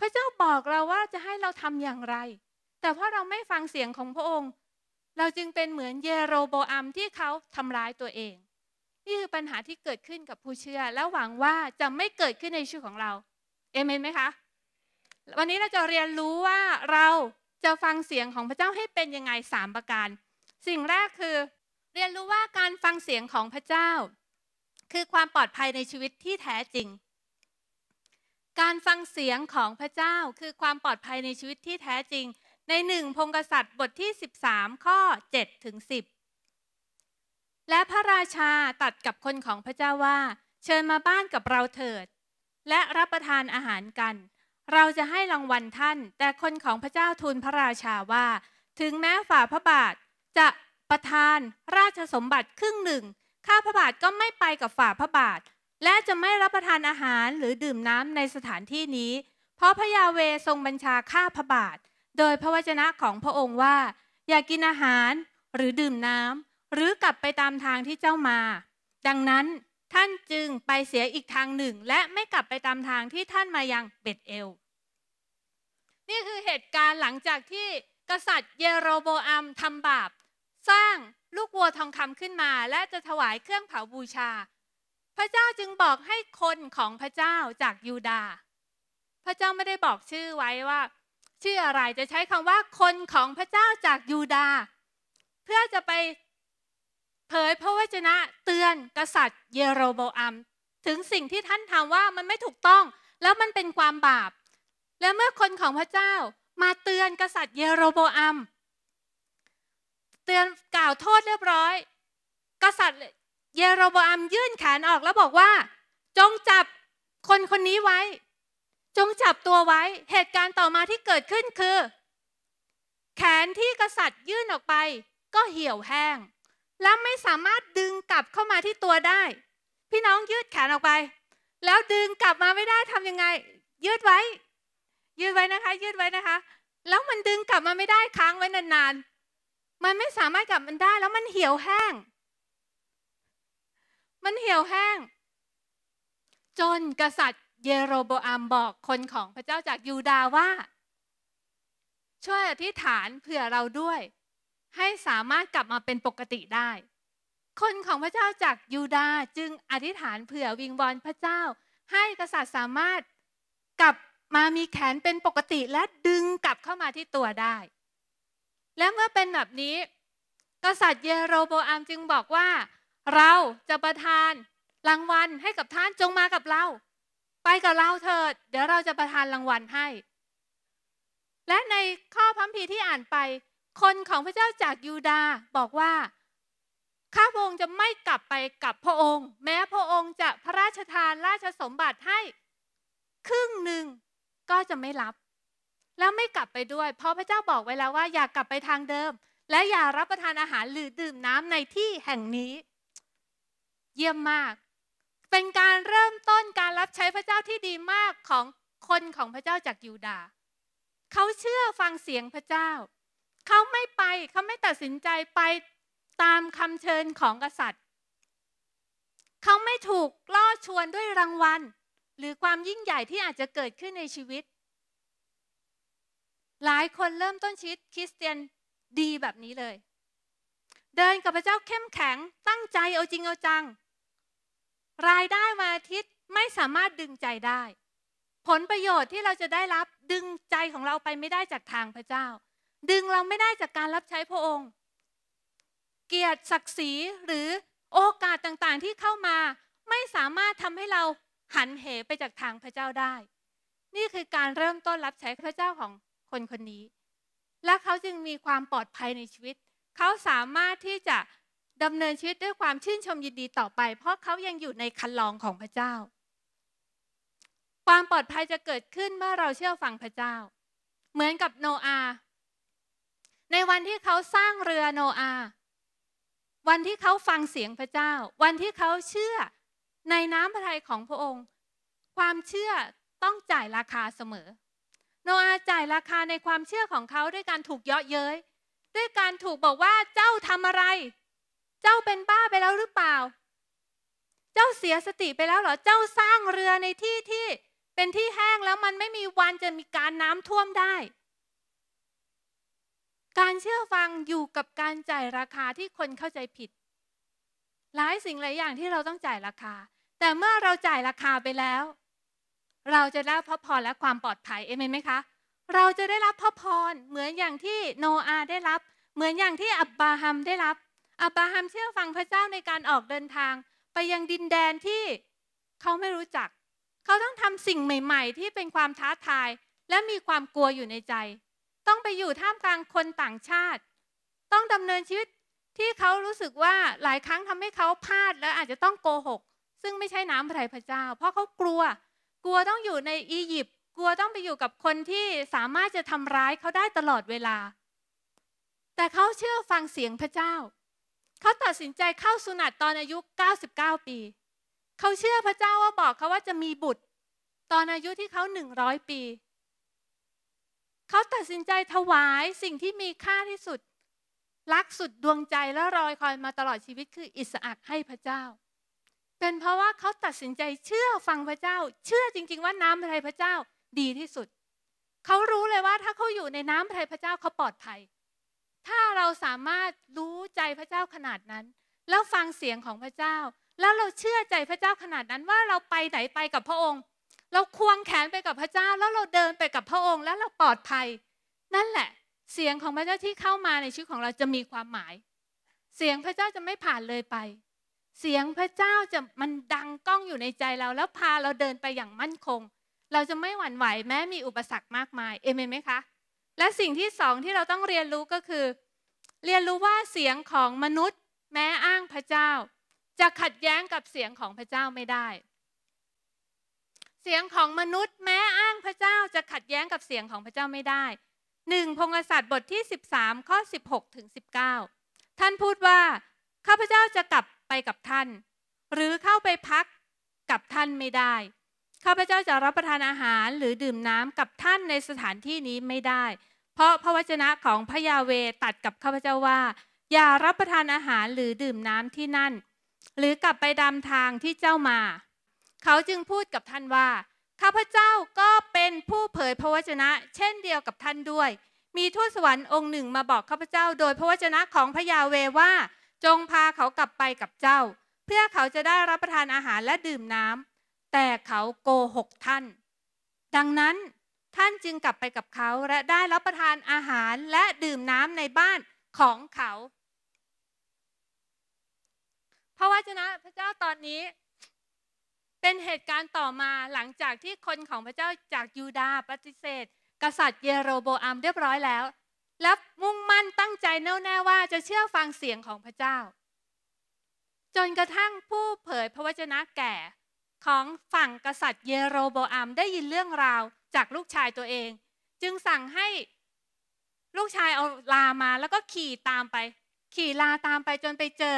Speaker 1: พระเจ้าบอกเราว่าจะให้เราทำอย่างไร แต่เพราะเราไม่ฟังเสียงของพระองค์ เราจึงเป็นเหมือนเยโรโบอัมที่เขาทำร้ายตัวเอง นี่คือปัญหาที่เกิดขึ้นกับผู้เชื่อ และหวังว่าจะไม่เกิดขึ้นในชีวิตของเรา เอเมนไหมคะ วันนี้เราจะเรียนรู้ว่าเราจะฟังเสียงของพระเจ้าให้เป็นยังไงสามประการ สิ่งแรกคือ เรียนรู้ว่าการฟังเสียงของพระเจ้าคือความปลอดภัยในชีวิตที่แท้จริง การฟังเสียงของพระเจ้าคือความปลอดภัยในชีวิตที่แท้จริงในหนึ่งพงกษัตริย์บทที่ 13ข้อ7ถึง10 และพระราชาตัดกับคนของพระเจ้าว่า เชิญมาบ้านกับเราเถิด และรับประทานอาหารกัน เราจะให้รางวัลท่าน แต่คนของพระเจ้าทูลพระราชาว่า ถึงแม้ฝ่าพระบาทจะประทานราชสมบัติครึ่งหนึ่งข้าพระบาทก็ไม่ไปกับฝ่าพระบาท และจะไม่รับประทานอาหารหรือดื่มน้ำในสถานที่นี้ เพราะพระยาเวทรงบัญชาข้าพระบาท โดยพระวจนะของพระองค์ว่า อย่ากกินอาหารหรือดื่มน้ำหรือกลับไปตามทางที่เจ้ามา ดังนั้นท่านจึงไปเสียอีกทางหนึ่ง และไม่กลับไปตามทางที่ท่านมายังเบตเอลนี่คือเหตุการณ์หลังจากที่กษัตริย์เยโรโบอัมทำบาปสร้างลูกวัวทองคำขึ้นมาและจะถวายเครื่องเผาบูชา พระเจ้าจึงบอกให้คนของพระเจ้าจากยูดา พระเจ้าไม่ได้บอกชื่อไว้ว่า ชื่ออะไรจะใช้คำว่าคนของพระเจ้าจากยูดา เพื่อจะไปเผยพระวจนะเตือนกษัตริย์เยโรโบอัม ถึงสิ่งที่ท่านทำว่ามันไม่ถูกต้องแล้วมันเป็นความบาป และเมื่อคนของพระเจ้ามาเตือนกษัตริย์เยโรโบอัมเตือนกล่าวโทษเรียบร้อย กษัตริย์เยโรบอัมยื่นแขนออกแล้วบอกว่า จงจับคนคนนี้ไว้ จงจับตัวไว้เหตุการณ์ต่อมาที่เกิดขึ้นคือ แขนที่กษัตริย์ยื่นออกไปก็เหี่ยวแห้งและไม่สามารถดึงกลับเข้ามาที่ตัวได้ พี่น้องยืดแขนออกไป แล้วดึงกลับมาไม่ได้ทำยังไง ยืดไว้ ยืดไว้นะคะ ยืดไว้นะคะ แล้วมันดึงกลับมาไม่ได้ค้างไว้นานๆมันไม่สามารถกลับมันได้แล้วมันเหี่ยวแห้ง มันเหี่ยวแห้ง จนกษัตริย์เยโรโบอัมบอกคนของพระเจ้าจากยูดาว่า ช่วยอธิษฐานเผื่อเราด้วย ให้สามารถกลับมาเป็นปกติได้ คนของพระเจ้าจากยูดาจึงอธิษฐานเผื่อวิงวอนพระเจ้า ให้กษัตริย์สามารถกลับมามีแขนเป็นปกติและดึงกลับเข้ามาที่ตัวได้และเมื่อเป็นแบบนี้ กษัตริย์เยโรโบอามจึงบอกว่า เราจะประทานรางวัลให้กับท่านจงมากับเรา ไปกับเราเถิด เดี๋ยวเราจะประทานรางวัลให้ และในข้อพัมพีที่อ่านไป คนของพระเจ้าจากยูดาบอกว่า ข้าพระองค์จะไม่กลับไปกับพระองค์ แม้พระองค์จะพระราชทานราชสมบัติให้ ครึ่งหนึ่งก็จะไม่รับแล้วไม่กลับไปด้วยเพราะพระเจ้าบอกไว้แล้วว่าอย่ากลับไปทางเดิม และอย่ารับประทานอาหารหรือดื่มน้ำในที่แห่งนี้ เยี่ยมมาก เป็นการเริ่มต้นการรับใช้พระเจ้าที่ดีมากของคนของพระเจ้าจากยูดา เขาเชื่อฟังเสียงพระเจ้า เขาไม่ไปเขาไม่ตัดสินใจไปตามคำเชิญของกษัตริย์ เขาไม่ถูกล่อชวนด้วยรางวัล หรือความยิ่งใหญ่ที่อาจจะเกิดขึ้นในชีวิตหลายคนเริ่มต้นชีวิตคริสเตียนดีแบบนี้เลย เดินกับพระเจ้าเข้มแข็งตั้งใจเอาจริงเอาจัง รายได้วันอาทิตย์ไม่สามารถดึงใจได้ ผลประโยชน์ที่เราจะได้รับดึงใจของเราไปไม่ได้จากทางพระเจ้า ดึงเราไม่ได้จากการรับใช้พระองค์ เกียรติศักดิ์ศรีหรือโอกาสต่างๆที่เข้ามาไม่สามารถทำให้เราหันเหไปจากทางพระเจ้าได้ นี่คือการเริ่มต้นรับใช้พระเจ้าของนคนนี้ และเขาจึงมีความปลอดภัยในชีวิต เขาสามารถที่จะดำเนินชีวิตด้วยความชื่นชมยินดีต่อไป เพราะเขายังอยู่ในคันลองของพระเจ้า ความปลอดภัยจะเกิดขึ้นเมื่อเราเชื่อฟังพระเจ้า เหมือนกับโนอาในวันที่เขาสร้างเรือโนอาวันที่เขาฟังเสียงพระเจ้า วันที่เขาเชื่อในน้ำพระทัยของพระองค์ ความเชื่อต้องจ่ายราคาเสมอโนอาจ่ายราคาในความเชื่อของเขาด้วยการถูกเยาะเย้ยด้วยการถูกบอกว่าเจ้าทำอะไร เจ้าเป็นบ้าไปแล้วหรือเปล่า เจ้าเสียสติไปแล้วเหรอเจ้าสร้างเรือในที่ที่ เป็นที่แห้งแล้วมันไม่มีวันจะมีการน้ำท่วมได้ การเชื่อฟังอยู่กับการจ่ายราคาที่คนเข้าใจผิด หลายสิ่งหลายอย่างที่เราต้องจ่ายราคา แต่เมื่อเราจ่ายราคาไปแล้วเราจะได้พระพรและความปลอดภัย เอเมนไหมคะ เราจะได้รับพระพรเหมือนอย่างที่โนอาได้รับ เหมือนอย่างที่อับบาฮัมได้รับ อับบาฮัมเชื่อฟังพระเจ้าในการออกเดินทาง ไปยังดินแดนที่เขาไม่รู้จัก เขาต้องทำสิ่งใหม่ๆที่เป็นความท้าทายและมีความกลัวอยู่ในใจ ต้องไปอยู่ท่ามกลางคนต่างชาติ ต้องดำเนินชีวิตที่เขารู้สึกว่าหลายครั้งทำให้เขาพลาดและอาจจะต้องโกหก ซึ่งไม่ใช่น้ำพระทัยพระเจ้า เพราะเขากลัวกลัวต้องอยู่ในอียิปต์กลัวต้องไปอยู่กับคนที่สามารถจะทำร้ายเขาได้ตลอดเวลา แต่เขาเชื่อฟังเสียงพระเจ้า เขาตัดสินใจเข้าสุนัตตอนอายุ 99 ปี เขาเชื่อพระเจ้าว่าบอกเขาว่าจะมีบุตร ตอนอายุที่เขา 100 ปี เขาตัดสินใจถวายสิ่งที่มีค่าที่สุด รักสุดดวงใจและรอยคอยมาตลอดชีวิตคืออิสอักให้พระเจ้าเป็นเพราะว่าเขาตัดสินใจเชื่อฟังพระเจ้า เชื่อจริง ๆ ว่าน้ำพระทัยพระเจ้าดีที่สุดเขารู้เลยว่าถ้าเขาอยู่ในน้ำพระทัยพระเจ้าเขาปลอดภัย ถ้าเราสามารถรู้ใจพระเจ้าขนาดนั้น แล้วฟังเสียงของพระเจ้า แล้วเราเชื่อใจพระเจ้าขนาดนั้นว่าเราไปไหนไปกับพระองค์ เราควงแขนไปกับพระเจ้าแล้วเราเดินไปกับพระองค์แล้วเราปลอดภัย นั่นแหละ เสียงของพระเจ้าที่เข้ามาในชีวิตของเราจะมีความหมาย เสียงพระเจ้าจะไม่ผ่านเลยไปเสียงพระเจ้าจะมันดังก้องอยู่ในใจเราแล้วพาเราเดินไปอย่างมั่นคง เราจะไม่หวั่นไหวแม้มีอุปสรรคมากมายเอเมนไหมคะและสิ่งที่สองที่เราต้องเรียนรู้ก็คือ เรียนรู้ว่าเสียงของมนุษย์แม้อ้างพระเจ้า จะขัดแย้งกับเสียงของพระเจ้าไม่ได้ เสียงของมนุษย์แม้อ้างพระเจ้าจะขัดแย้งกับเสียงของพระเจ้าไม่ได้หนึ่งพงศษัตร์บทที่ 13ข้อ16ถึง19 ท่านพูดว่าข้าพเจ้าจะกลับไปกับท่านหรือเข้าไปพักกับท่านไม่ได้ข้าพเจ้าจะรับประทานอาหารหรือดื่มน้ำกับท่านในสถานที่นี้ไม่ได้ เพราะพระวจนะของพระยาเวตัดกับข้าพเจ้าว่า อย่ารับประทานอาหารหรือดื่มน้ำที่นั่น หรือกลับไปำทางที่เจ้ามา เขาจึงพูดกับท่านว่าข้าพเจ้าก็เป็นผู้เผยพระวจนะ เช่นเดียวกับท่านด้วย มีทูตสวรรค์องค์หนึ่งมาบอกข้าพเจ้า โดยพระวจนะของพระยาเวว่าจงพาเขากลับไปกับเจ้า เพื่อเขาจะได้รับประทานอาหารและดื่มน้ำแต่เขาโกหกท่าน ดังนั้นท่านจึงกลับไปกับเขาและได้รับประทานอาหารและดื่มน้ำในบ้านของเขาพระวจนะพระเจ้าตอนนี้ เป็นเหตุการณ์ต่อมาหลังจากที่คนของพระเจ้าจากยูดาห์ปฏิเสธ กษัตริย์เยโรโบอามเรียบร้อยแล้วและมุ่งมั่นตั้งใจแน่วแน่ว่าจะเชื่อฟังเสียงของพระเจ้า จนกระทั่งผู้เผยพระวจนะแก่ของฝั่งกษัตริย์เยโรโบอัมได้ยินเรื่องราวจากลูกชายตัวเอง จึงสั่งให้ลูกชายเอาลามาแล้วก็ขี่ตามไป ขี่ลาตามไปจนไปเจอ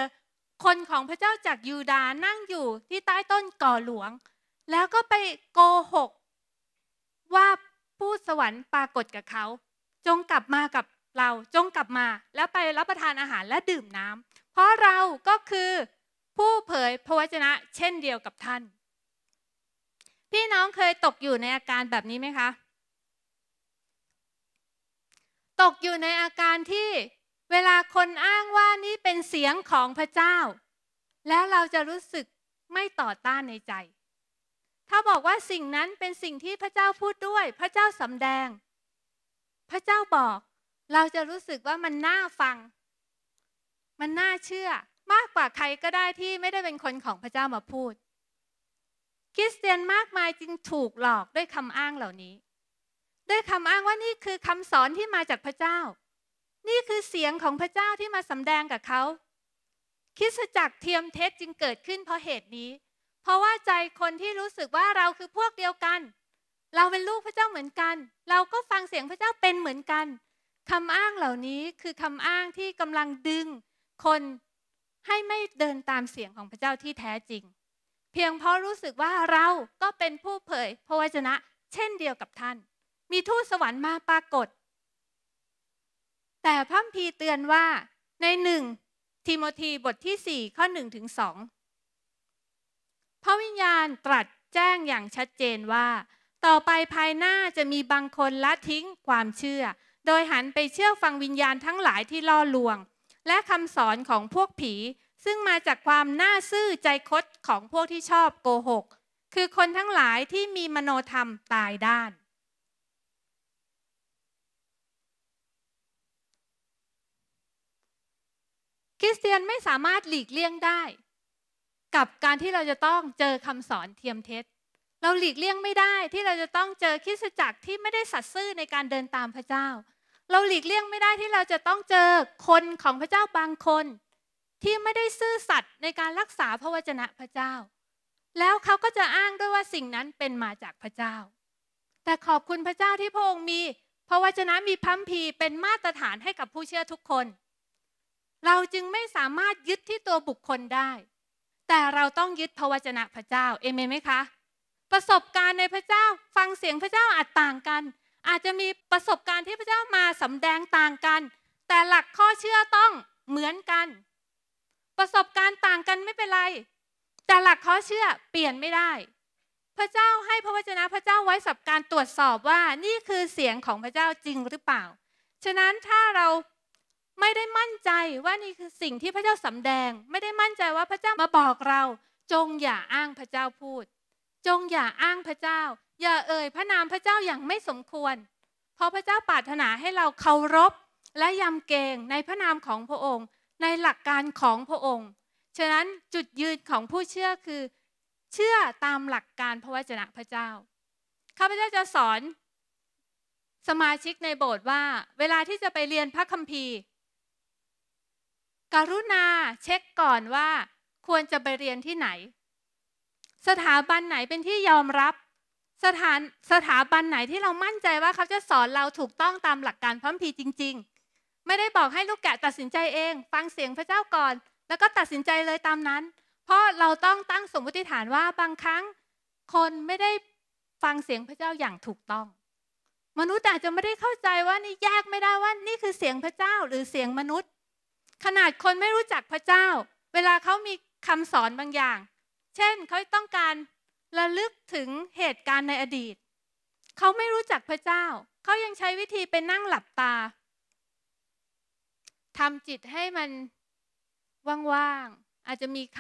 Speaker 1: คนของพระเจ้าจากยูดานั่งอยู่ที่ใต้ต้นก่อหลวง แล้วก็ไปโกหกว่าผู้สวรรค์ปรากฏกับเขาจงกลับมากับเราจงกลับมาแล้วไปรับประทานอาหารและดื่มน้ำ เพราะเราก็คือผู้เผยพระวจนะเช่นเดียวกับท่าน พี่น้องเคยตกอยู่ในอาการแบบนี้ไหมคะ ตกอยู่ในอาการที่เวลาคนอ้างว่านี่เป็นเสียงของพระเจ้า แล้วเราจะรู้สึกไม่ต่อต้านในใจ ถ้าบอกว่าสิ่งนั้นเป็นสิ่งที่พระเจ้าพูดด้วยพระเจ้าสำแดงพระเจ้าบอก เราจะรู้สึกว่ามันน่าฟัง มันน่าเชื่อ มากกว่าใครก็ได้ที่ไม่ได้เป็นคนของพระเจ้ามาพูด คริสเตียนมากมายจึงถูกหลอกด้วยคำอ้างเหล่านี้ ด้วยคำอ้างว่านี่คือคำสอนที่มาจากพระเจ้า นี่คือเสียงของพระเจ้าที่มาสำแดงกับเขาคิสจักเทียมเท็จจึงเกิดขึ้นเพราะเหตุนี้ เพราะว่าใจคนที่รู้สึกว่าเราคือพวกเดียวกันเราเป็นลูกพระเจ้าเหมือนกัน เราก็ฟังเสียงพระเจ้าเป็นเหมือนกัน คำอ้างเหล่านี้คือคำอ้างที่กำลังดึง คนให้ไม่เดินตามเสียงของพระเจ้าที่แท้จริง เพียงเพราะรู้สึกว่าเราก็เป็นผู้เผยพระวจนะ เช่นเดียวกับท่าน มีทูตสวรรค์มาปรากฏ แต่พระพีเตือนว่า ในหนึ่งทิโมธีบทที่4ข้อ1ถึง2พระวิญญาณตรัสแจ้งอย่างชัดเจนว่าต่อไปภายหน้าจะมีบางคนละทิ้งความเชื่อ โดยหันไปเชื่อฟังวิญญาณทั้งหลายที่ล่อลวง และคำสอนของพวกผีซึ่งมาจากความน่าซื่อใจคดของพวกที่ชอบโกหกคือคนทั้งหลายที่มีมโนธรรมตายด้านคริสเตียนไม่สามารถหลีกเลี่ยงได้ กับการที่เราจะต้องเจอคำสอนเทียมเท็จเราหลีกเลี่ยงไม่ได้ที่เราจะต้องเจอคิสจักรที่ไม่ได้สัตย์ซื่อในการเดินตามพระเจ้า เราหลีกเลี่ยงไม่ได้ที่เราจะต้องเจอคนของพระเจ้าบางคน ที่ไม่ได้ซื่อสัตย์ในการรักษาพระวจนะพระเจ้า แล้วเขาก็จะอ้างด้วยว่าสิ่งนั้นเป็นมาจากพระเจ้า แต่ขอบคุณพระเจ้าที่พระองค์มีพระวจนะมีพัมพี เป็นมาตรฐานให้กับผู้เชื่อทุกคน เราจึงไม่สามารถยึดที่ตัวบุคคลได้ แต่เราต้องยึดพระวจนะพระเจ้า เอเมนไหมคะประสบการณ์ในพระเจ้าฟังเสียงพระเจ้าอาจต่างกัน อาจจะมีประสบการณ์ที่พระเจ้ามาสำแดงต่างกัน แต่หลักข้อเชื่อต้องเหมือนกัน ประสบการณ์ต่างกันไม่เป็นไร แต่หลักข้อเชื่อเปลี่ยนไม่ได้ พระเจ้าให้พระวจนะพระเจ้าไว้สับการตรวจสอบว่านี่คือเสียงของพระเจ้าจริงหรือเปล่า ฉะนั้นถ้าเราไม่ได้มั่นใจว่านี่คือสิ่งที่พระเจ้าสำแดง ไม่ได้มั่นใจว่าพระเจ้ามาบอกเรา จงอย่าอ้างพระเจ้าพูดจงอย่าอ้างพระเจ้า อย่าเอ่ยพระนามพระเจ้าอย่างไม่สมควรเพราะพระเจ้าปรารถนาให้เราเคารพและยำเกรงในพระนามของพระองค์ในหลักการของพระองค์ฉะนั้นจุดยืนของผู้เชื่อคือ เชื่อตามหลักการพระวจนะพระเจ้าข้าพเจ้าจะสอนสมาชิกในโบสถ์ว่า เวลาที่จะไปเรียนพระคัมภีร์ กรุณาเช็คก่อนว่าควรจะไปเรียนที่ไหนสถาบันไหนเป็นที่ยอมรับ สถานสถาบันไหนที่เรามั่นใจว่าเขาจะสอนเราถูกต้องตามหลักการพระพีจริงๆ ไม่ได้บอกให้ลูกแกะตัดสินใจเอง ฟังเสียงพระเจ้าก่อน แล้วก็ตัดสินใจเลยตามนั้น เพราะเราต้องตั้งสมมติฐานว่าบางครั้งคนไม่ได้ฟังเสียงพระเจ้าอย่างถูกต้อง มนุษย์อาจจะไม่ได้เข้าใจว่านี่แยกไม่ได้ว่านี่คือเสียงพระเจ้าหรือเสียงมนุษย์ ขนาดคนไม่รู้จักพระเจ้า เวลาเขามีคำสอนบางอย่างเช่น เขาต้องการระลึกถึงเหตุการณ์ในอดีต เขาไม่รู้จักพระเจ้า เขายังใช้วิธีไปนั่งหลับตาทำจิตให้มันว่างๆอาจจะมีค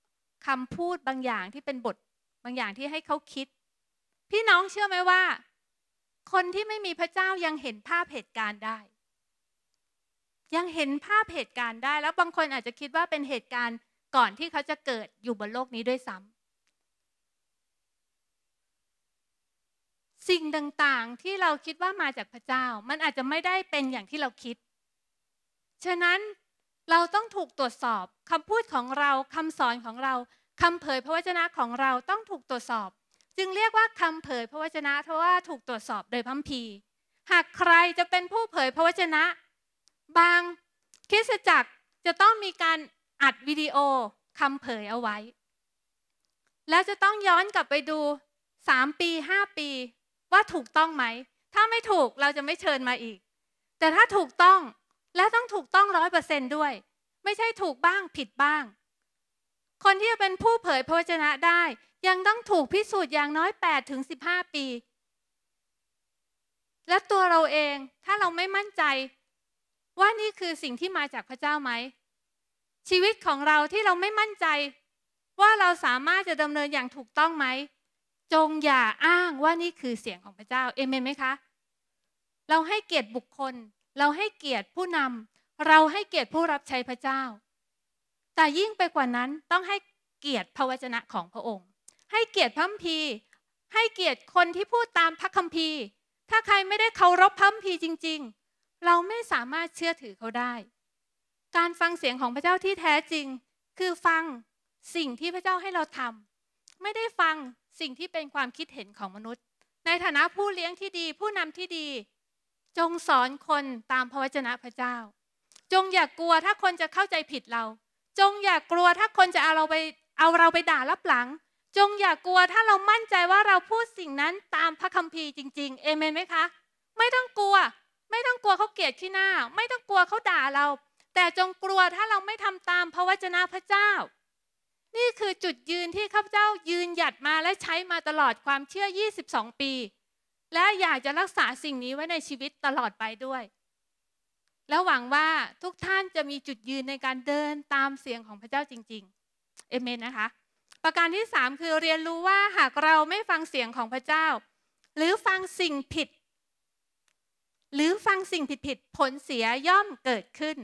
Speaker 1: ำคำพูดบางอย่างที่เป็นบทบางอย่างที่ให้เขาคิด พี่น้องเชื่อไหมว่า คนที่ไม่มีพระเจ้ายังเห็นภาพเหตุการณ์ได้ ยังเห็นภาพเหตุการณ์ได้แล้วบางคนอาจจะคิดว่าเป็นเหตุการณ์ก่อนที่เขาจะเกิดอยู่บนโลกนี้ด้วยซ้ำสิ่งต่าง ๆ ที่เราคิดว่ามาจากพระเจ้ามันอาจจะไม่ได้เป็นอย่างที่เราคิด ฉะนั้นเราต้องถูกตรวจสอบคำพูดของเราคำสอนของเราคำเผยพระวจนะของเราต้องถูกตรวจสอบ จึงเรียกว่าคำเผยพระวจนะเพราะว่าถูกตรวจสอบโดยพัมพีหากใครจะเป็นผู้เผยพระวจนะ บางคริสตจักรจะต้องมีการอัดวิดีโอคำเผยเอาไว้ แล้ว จะต้องย้อนกลับไปดู 3 ปี 5 ปี ว่าถูกต้องไหมถ้าไม่ถูกเราจะไม่เชิญมาอีก แต่ถ้าถูกต้องและต้องถูกต้องร้อยเปอร์เซนด้วย ไม่ใช่ถูกบ้างผิดบ้าง คนที่จะเป็นผู้เผยพระวจนะได้ยังต้องถูกพิสูจน์อย่างน้อย8ถึง15 ปี และตัวเราเองถ้าเราไม่มั่นใจ ว่านี่คือสิ่งที่มาจากพระเจ้าไหมชีวิตของเราที่เราไม่มั่นใจว่าเราสามารถจะดำเนินอย่างถูกต้องไหม จงอย่าอ้างว่านี่คือเสียงของพระเจ้าเอเมนไหมคะเราให้เกียรติบุคคล เราให้เกียรติผู้นำ เราให้เกียรติผู้รับใช้พระเจ้า แต่ยิ่งไปกว่านั้นต้องให้เกียรติพระวจนะของพระองค์ ให้เกียรติพระคัมภีร์ ให้เกียรติคนที่พูดตามพระคัมภีร์ ถ้าใครไม่ได้เคารพพระคัมภีร์จริง ๆ เราไม่สามารถเชื่อถือเขาได้การฟังเสียงของพระเจ้าที่แท้จริง คือฟังสิ่งที่พระเจ้าให้เราทำไม่ได้ฟังสิ่งที่เป็นความคิดเห็นของมนุษย์ ในฐานะผู้เลี้ยงที่ดีผู้นำที่ดี จงสอนคนตามพระวจนะพระเจ้า จงอย่ากกลัวถ้าคนจะเข้าใจผิดเรา จงอย่ากกลัวถ้าคนจะเอาเราไปเอาเราไปด่ารับหลัง จงอย่ากกลัวถ้าเรามั่นใจว่าเราพูดสิ่งนั้นตามพระคัมภีร์จริงๆเอเมนไหมคะไม่ต้องกลัว ไม่ต้องกลัวเขาเกลียดที่หน้า ไม่ต้องกลัวเขาด่าเราแต่จงกลัวถ้าเราไม่ทำตามพระวจนะพระเจ้า นี่คือจุดยืนที่ข้าพเจ้ายืนหยัดมาและใช้มาตลอดความเชื่อ 22 ปี และอยากจะรักษาสิ่งนี้ไว้ในชีวิตตลอดไปด้วย และหวังว่าทุกท่านจะมีจุดยืนในการเดินตามเสียงของพระเจ้าจริงๆ เอเมนนะคะ ประการที่ 3 คือเรียนรู้ว่าหากเราไม่ฟังเสียงของพระเจ้า หรือฟังสิ่งผิด หรือฟังสิ่งผิดๆ ผลเสียย่อมเกิดขึ้น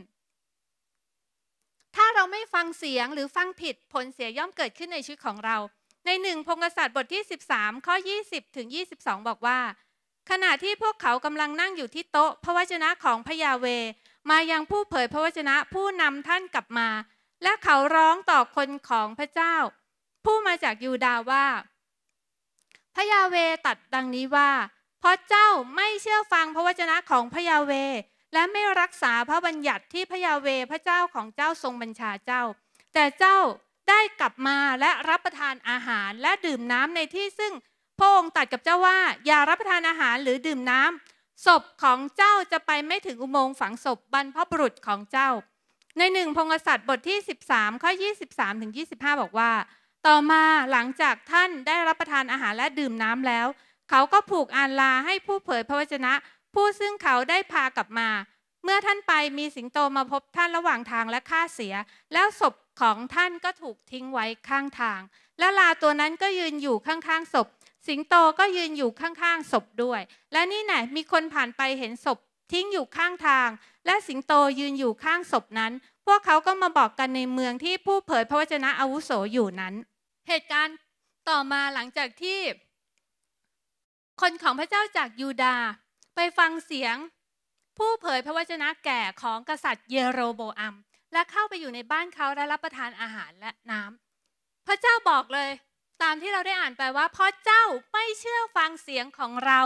Speaker 1: ถ้าเราไม่ฟังเสียงหรือฟังผิดผลเสียย่อมเกิดขึ้นในชีวิตของเรา ในหนึ่งพงศษัตรบทที่ 13ข้อ20 ถึง 22 บอกว่า ขณะที่พวกเขากำลังนั่งอยู่ที่โต๊ะพระวจนะของพระยาเว มายังผู้เผยพระวจนะผู้นำท่านกลับมา และเขาร้องต่อคนของพระเจ้า ผู้มาจากยูดาว่าพระยาเวตัดดังนี้ว่าเพราะเจ้าไม่เชื่อฟังพระวจนะของพระยาเวและไม่รักษาพระบัญญัติที่พระยาเวพระเจ้าของเจ้าทรงบัญชาเจ้า แต่เจ้าได้กลับมาและรับประทานอาหารและดื่มน้ำในที่ซึ่งพระองค์ตัดกับเจ้าว่า อย่ารับประทานอาหารหรือดื่มน้ำ ศพของเจ้าจะไปไม่ถึงอุโมงค์ฝังศพบรรพบุรุษของเจ้า ในหนึ่งพงศษัตริย์บทที่ 13ข้อ23ถึง25 บอกว่า ต่อมาหลังจากท่านได้รับประทานอาหารและดื่มน้ำแล้ว เขาก็ผูกอานลาให้ผู้เผยพระวจนะผู้ซึ่งเขาได้พากลับมา เมื่อท่านไปมีสิงโตมาพบท่านระหว่างทางและฆ่าเสีย แล้วศพของท่านก็ถูกทิ้งไว้ข้างทาง และลาตัวนั้นก็ยืนอยู่ข้างๆศพ สิงโตก็ยืนอยู่ข้างๆศพด้วย และนี่แนมีคนผ่านไปเห็นศพ ทิ้งอยู่ข้างทาง และสิงโตยืนอยู่ข้างศพนั้น พวกเขาก็มาบอกกันในเมืองที่ผู้เผยพระวจนะอาวุโสอยู่นั้น เหตุการณ์ต่อมาหลังจากที่ คนของพระเจ้าจากยูดาหไปฟังเสียง ผู้เผยพระวจนะแก่ของกษัตริย์เยโรโบอัม และเข้าไปอยู่ในบ้านเขาและรับประทานอาหารและน้ำพระเจ้าบอกเลย ตามที่เราได้อ่านไปว่าเพราะเจ้าไม่เชื่อฟังเสียงของเรา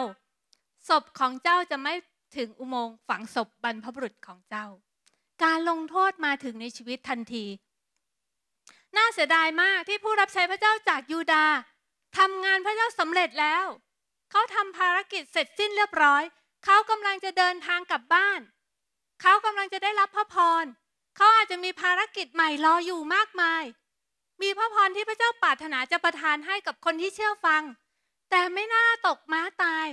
Speaker 1: ศพของเจ้าจะไม่ถึงอุโมงค์ฝังศพบรรพบุรุษของเจ้า การลงโทษมาถึงในชีวิตทันทีน่าเสียดายมากที่ผู้รับใช้พระเจ้าจากยูดาทำงานพระเจ้าสำเร็จแล้วเขาทำภารกิจเสร็จสิ้นเรียบร้อย เขากำลังจะเดินทางกลับบ้าน เขากำลังจะได้รับพระพร เขาอาจจะมีภารกิจใหม่รออยู่มากมาย มีพระพรที่พระเจ้าปรารถนาจะประทานให้กับคนที่เชื่อฟัง แต่ไม่น่าตกม้าตาย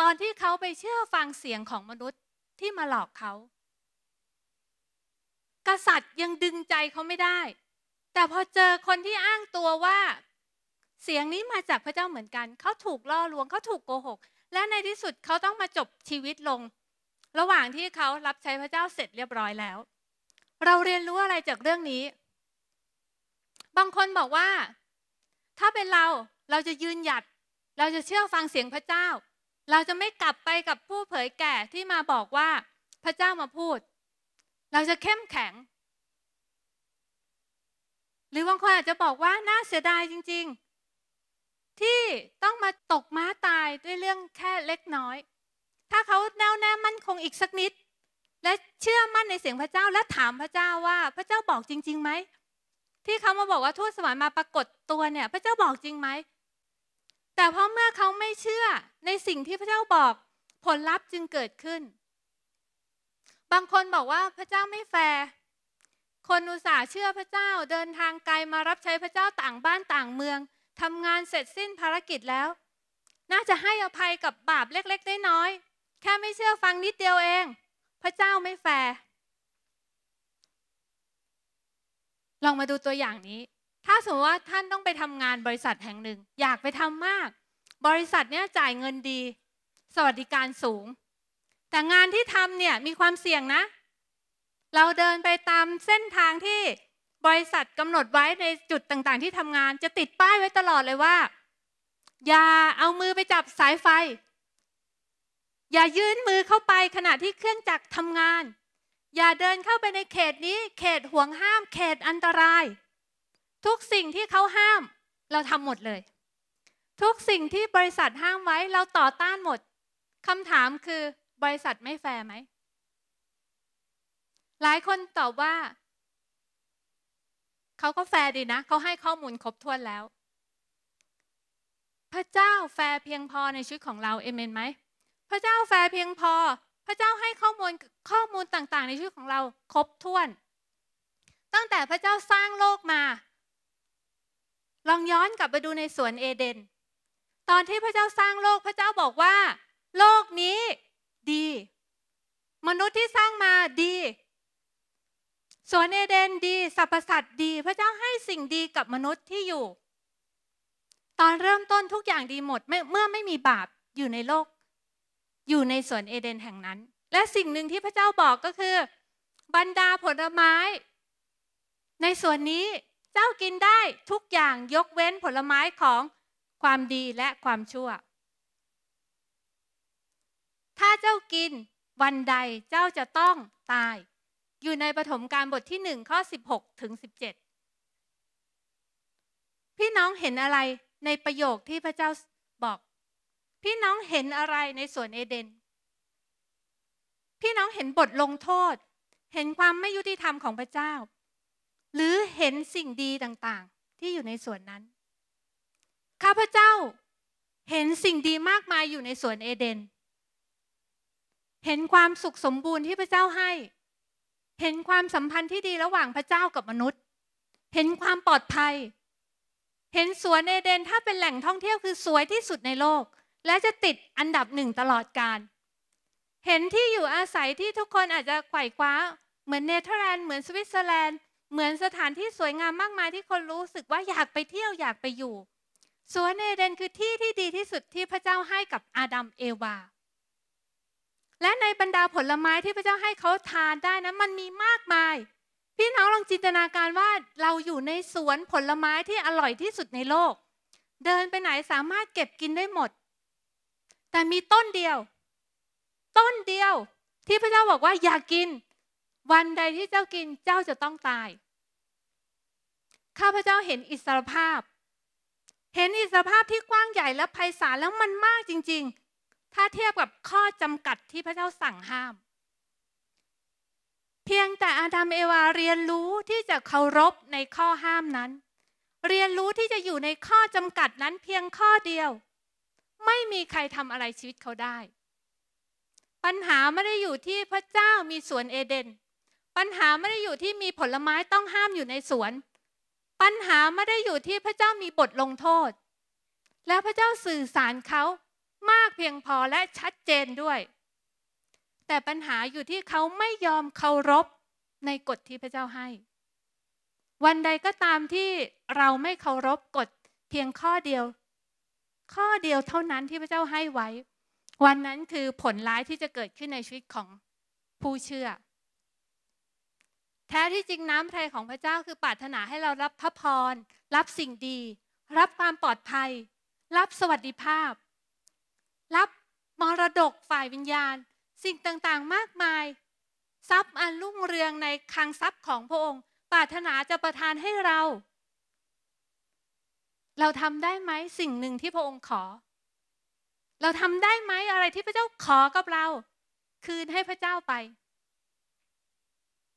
Speaker 1: ตอนที่เขาไปเชื่อฟังเสียงของมนุษย์ที่มาหลอกเขา กษัตริย์ยังดึงใจเขาไม่ได้ แต่พอเจอคนที่อ้างตัวว่าเสียงนี้มาจากพระเจ้าเหมือนกัน เขาถูกล่อลวง เขาถูกโกหก และในที่สุดเขาต้องมาจบชีวิตลง ระหว่างที่เขารับใช้พระเจ้าเสร็จเรียบร้อยแล้ว เราเรียนรู้อะไรจากเรื่องนี้ บางคนบอกว่า ถ้าเป็นเราเราจะยืนหยัด เราจะเชื่อฟังเสียงพระเจ้า เราจะไม่กลับไปกับผู้เผยแก่ที่มาบอกว่า พระเจ้ามาพูด เราจะเข้มแข็ง หรือบางคนอาจจะบอกว่าน่าเสียดายจริงๆที่ต้องมาตกม้าตายด้วยเรื่องแค่เล็กน้อย ถ้าเขาแน่วแน่มั่นคงอีกสักนิด และเชื่อมั่นในเสียงพระเจ้าและถามพระเจ้าว่าพระเจ้าบอกจริงๆไหมที่เขามาบอกว่าทูตสวรรค์มาปรากฏตัวเนี่ยพระเจ้าบอกจริงไหมแต่พอเมื่อเขาไม่เชื่อในสิ่งที่พระเจ้าบอกผลลัพธ์จึงเกิดขึ้น บางคนบอกว่าพระเจ้าไม่แฟร์คนอุตส่าห์เชื่อพระเจ้าเดินทางไกลมารับใช้พระเจ้าต่างบ้านต่างเมืองทำงานเสร็จสิ้นภารกิจแล้ว น่าจะให้อภัยกับบาปเล็กๆน้อยๆแค่ไม่เชื่อฟังนิดเดียวเอง พระเจ้าไม่แฟร์ลองมาดูตัวอย่างนี้ ถ้าสมมติว่าท่านต้องไปทำงานบริษัทแห่งหนึ่ง อยากไปทำมาก บริษัทเนี้ยจ่ายเงินดี สวัสดิการสูง แต่งานที่ทำเนี่ยมีความเสี่ยงนะ เราเดินไปตามเส้นทางที่บริษัทกำหนดไว้ในจุดต่างๆที่ทำงานจะติดป้ายไว้ตลอดเลยว่า อย่าเอามือไปจับสายไฟ อย่ายื่นมือเข้าไปขณะที่เครื่องจักรทำงาน อย่าเดินเข้าไปในเขตนี้เขตห่วงห้าม เขตอันตราย ทุกสิ่งที่เขาห้าม เราทำหมดเลย ทุกสิ่งที่บริษัทห้ามไว้เราต่อต้านหมดคำถามคือบริษัทไม่แฟร์ไหมหลายคนตอบว่าเขาก็แฟร์ดีนะ เขาให้ข้อมูลครบถ้วนแล้ว พระเจ้าแฟร์เพียงพอในชีวิตของเรา เอเมนไหม พระเจ้าแฟร์เพียงพอ พระเจ้าให้ข้อมูลข้อมูลต่างๆ ในชีวิตของเราครบถ้วน ตั้งแต่พระเจ้าสร้างโลกมา ลองย้อนกลับไปดูในสวนเอเดนตอนที่พระเจ้าสร้างโลก พระเจ้าบอกว่า โลกนี้ ดีมนุษย์ที่สร้างมาดีสวนเอเดนดีสรรพสัตว์ดีพระเจ้าให้สิ่งดีกับมนุษย์ที่อยู่ ตอนเริ่มต้นทุกอย่างดีหมดเมื่อไม่มีบาปอยู่ในโลก อยู่ในสวนเอเดนแห่งนั้น และสิ่งหนึ่งที่พระเจ้าบอกก็คือ บรรดาผลไม้ ในส่วนนี้เจ้ากินได้ทุกอย่างยกเว้นผลไม้ของความดีและความชั่ว ถ้าเจ้ากินวันใดเจ้าจะต้องตายอยู่ในปฐมกาลบทที่หนึ่งข้อ16ถึง17 พี่น้องเห็นอะไรในประโยคที่พระเจ้าบอก พี่น้องเห็นอะไรในสวนเอเดน พี่น้องเห็นบทลงโทษ เห็นความไม่ยุติธรรมของพระเจ้า หรือเห็นสิ่งดีต่างๆที่อยู่ในสวนนั้น ข้าพเจ้าเห็นสิ่งดีมากมายอยู่ในสวนเอเดน เห็นความสุขสมบูรณ์ที่พระเจ้าให้เห็นความสัมพันธ์ที่ดีระหว่างพระเจ้ากับมนุษย์ เห็นความปลอดภัย เห็นสวนเอเดนถ้าเป็นแหล่งท่องเที่ยวคือสวยที่สุดในโลก และจะติดอันดับหนึ่งตลอดกาล เห็นที่อยู่อาศัยที่ทุกคนอาจจะไขว่คว้า เหมือนเนเธอร์แลนด์เหมือนสวิตเซอร์แลนด์ เหมือนสถานที่สวยงามมากมายที่คนรู้สึกว่าอยากไปเที่ยวอยากไปอยู่ สวนเอเดนคือที่ที่ดีที่สุดที่พระเจ้าให้กับอาดัมเอวาและในบรรดาผลไม้ที่พระเจ้าให้เขาทานได้นะมันมีมากมายพี่น้องลองจินตนาการว่าเราอยู่ในสวนผลไม้ที่อร่อยที่สุดในโลก เดินไปไหนสามารถเก็บกินได้หมด แต่มีต้นเดียว ต้นเดียว ที่พระเจ้าบอกว่าอย่ากกิน วันใดที่เจ้ากินเจ้าจะต้องตาย ข้าพเจ้าเห็นอิสรภาพ เห็นอิสรภาพที่กว้างใหญ่และไพศาลแล้วมันมากจริงๆถ้าเทียบกับข้อจำกัดที่พระเจ้าสั่งห้าม เพียงแต่อาดัมเอวาเรียนรู้ที่จะเคารพในข้อห้ามนั้น เรียนรู้ที่จะอยู่ในข้อจำกัดนั้นเพียงข้อเดียว ไม่มีใครทำอะไรชีวิตเขาได้ ปัญหาไม่ได้อยู่ที่พระเจ้ามีสวนเอเดนปัญหาไม่ได้อยู่ที่มีผลไม้ต้องห้ามอยู่ในสวน ปัญหาไม่ได้อยู่ที่พระเจ้ามีบทลงโทษ แล้วพระเจ้าสื่อสารเขามากเพียงพอและชัดเจนด้วย แต่ปัญหาอยู่ที่เขาไม่ยอมเคารพในกฎที่พระเจ้าให้ วันใดก็ตามที่เราไม่เคารพกฎเพียงข้อเดียว ข้อเดียวเท่านั้นที่พระเจ้าให้ไว้ วันนั้นคือผลร้ายที่จะเกิดขึ้นในชีวิตของผู้เชื่อ แท้ที่จริงน้ำพระทัยของพระเจ้าคือปรารถนาให้เรารับพระพรรับสิ่งดี รับความปลอดภัย รับสวัสดิภาพรับมรดกฝ่ายวิญญาณ สิ่งต่างๆมากมายทรัพย์อันรุ่งเรืองในคลังทรัพย์ของพระองค์ ปรารถนาจะประทานให้เรา เราทำได้ไหมสิ่งหนึ่งที่พระองค์ขอ เราทำได้ไหมอะไรที่พระเจ้าขอกับเรา คืนให้พระเจ้าไป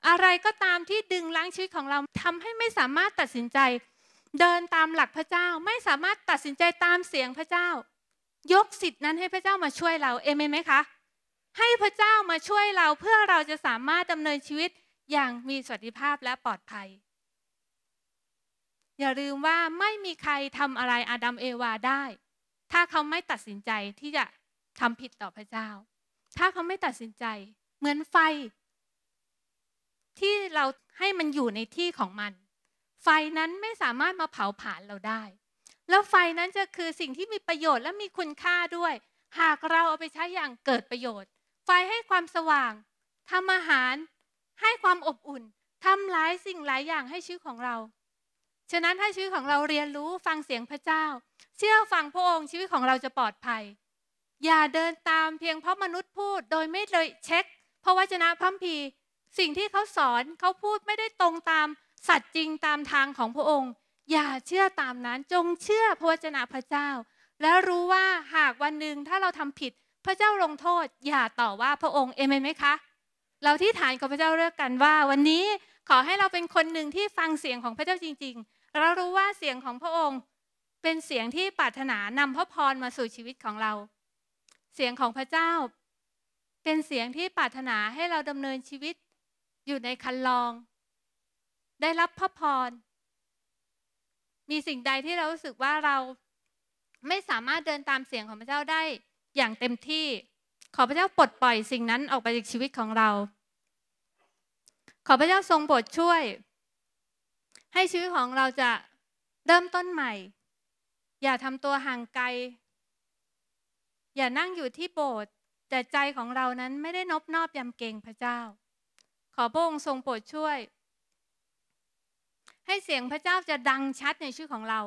Speaker 1: อะไรก็ตามที่ดึงล้างชีวิตของเราทำให้ไม่สามารถตัดสินใจ เดินตามหลักพระเจ้าไม่สามารถตัดสินใจตามเสียงพระเจ้ายกสิทธินั้นให้พระเจ้ามาช่วยเราเอเมนไหมคะให้พระเจ้ามาช่วยเราเพื่อเราจะสามารถดำเนินชีวิตอย่างมีสวัสดิภาพและปลอดภัย อย่าลืมว่าไม่มีใครทำอะไรอาดัมเอวาได้ ถ้าเขาไม่ตัดสินใจที่จะทำผิดต่อพระเจ้า ถ้าเขาไม่ตัดสินใจเหมือนไฟ ที่เราให้มันอยู่ในที่ของมัน ไฟนั้นไม่สามารถมาเผาผลาญเราได้แล้วไฟนั้นจะคือสิ่งที่มีประโยชน์และมีคุณค่าด้วย หากเราเอาไปใช้อย่างเกิดประโยชน์ ไฟให้ความสว่าง ทำอาหาร ให้ความอบอุ่น ทำหลายสิ่งหลายอย่างให้ชีวิตของเรา ฉะนั้นถ้าชีวิตของเราเรียนรู้ฟังเสียงพระเจ้า เชื่อฟังพระองค์ชีวิตของเราจะปลอดภัย อย่าเดินตามเพียงเพราะมนุษย์พูด โดยไม่เลยเช็คพระวจนะพัมพี สิ่งที่เขาสอนเขาพูดไม่ได้ตรงตามสัตว์จริงตามทางของพระองค์อย่าเชื่อตามนั้นจงเชื่อพระวจนะพระเจ้า และรู้ว่าหากวันหนึ่งถ้าเราทำผิดพระเจ้าลงโทษ อย่าต่อว่าพระองค์เอเมนไหมคะเราที่ฐานกับพระเจ้าเลือกกันว่า วันนี้ขอให้เราเป็นคนหนึ่งที่ฟังเสียงของพระเจ้าจริงๆเรารู้ว่าเสียงของพระองค์เป็นเสียงที่ปรารถนานำพระพรมาสู่ชีวิตของเรา เสียงของพระเจ้า เป็นเสียงที่ปรารถนาให้เราดำเนินชีวิตอยู่ในคันลอง ได้รับพระพรมีสิ่งใดที่เรารู้สึกว่าเราไม่สามารถเดินตามเสียงของพระเจ้าได้อย่างเต็มที่ ขอพระเจ้าปลดปล่อยสิ่งนั้นออกไปจากชีวิตของเรา ขอพระเจ้าทรงโปรดช่วย ให้ชีวิตของเราจะเริ่มต้นใหม่ อย่าทำตัวห่างไกล อย่านั่งอยู่ที่โบสถ์แต่ใจของเรานั้นไม่ได้นบนอบยำเกรงพระเจ้า ขอพระองค์ทรงโปรดช่วยให้เสียงพระเจ้าจะดังชัดในชื่อของเรา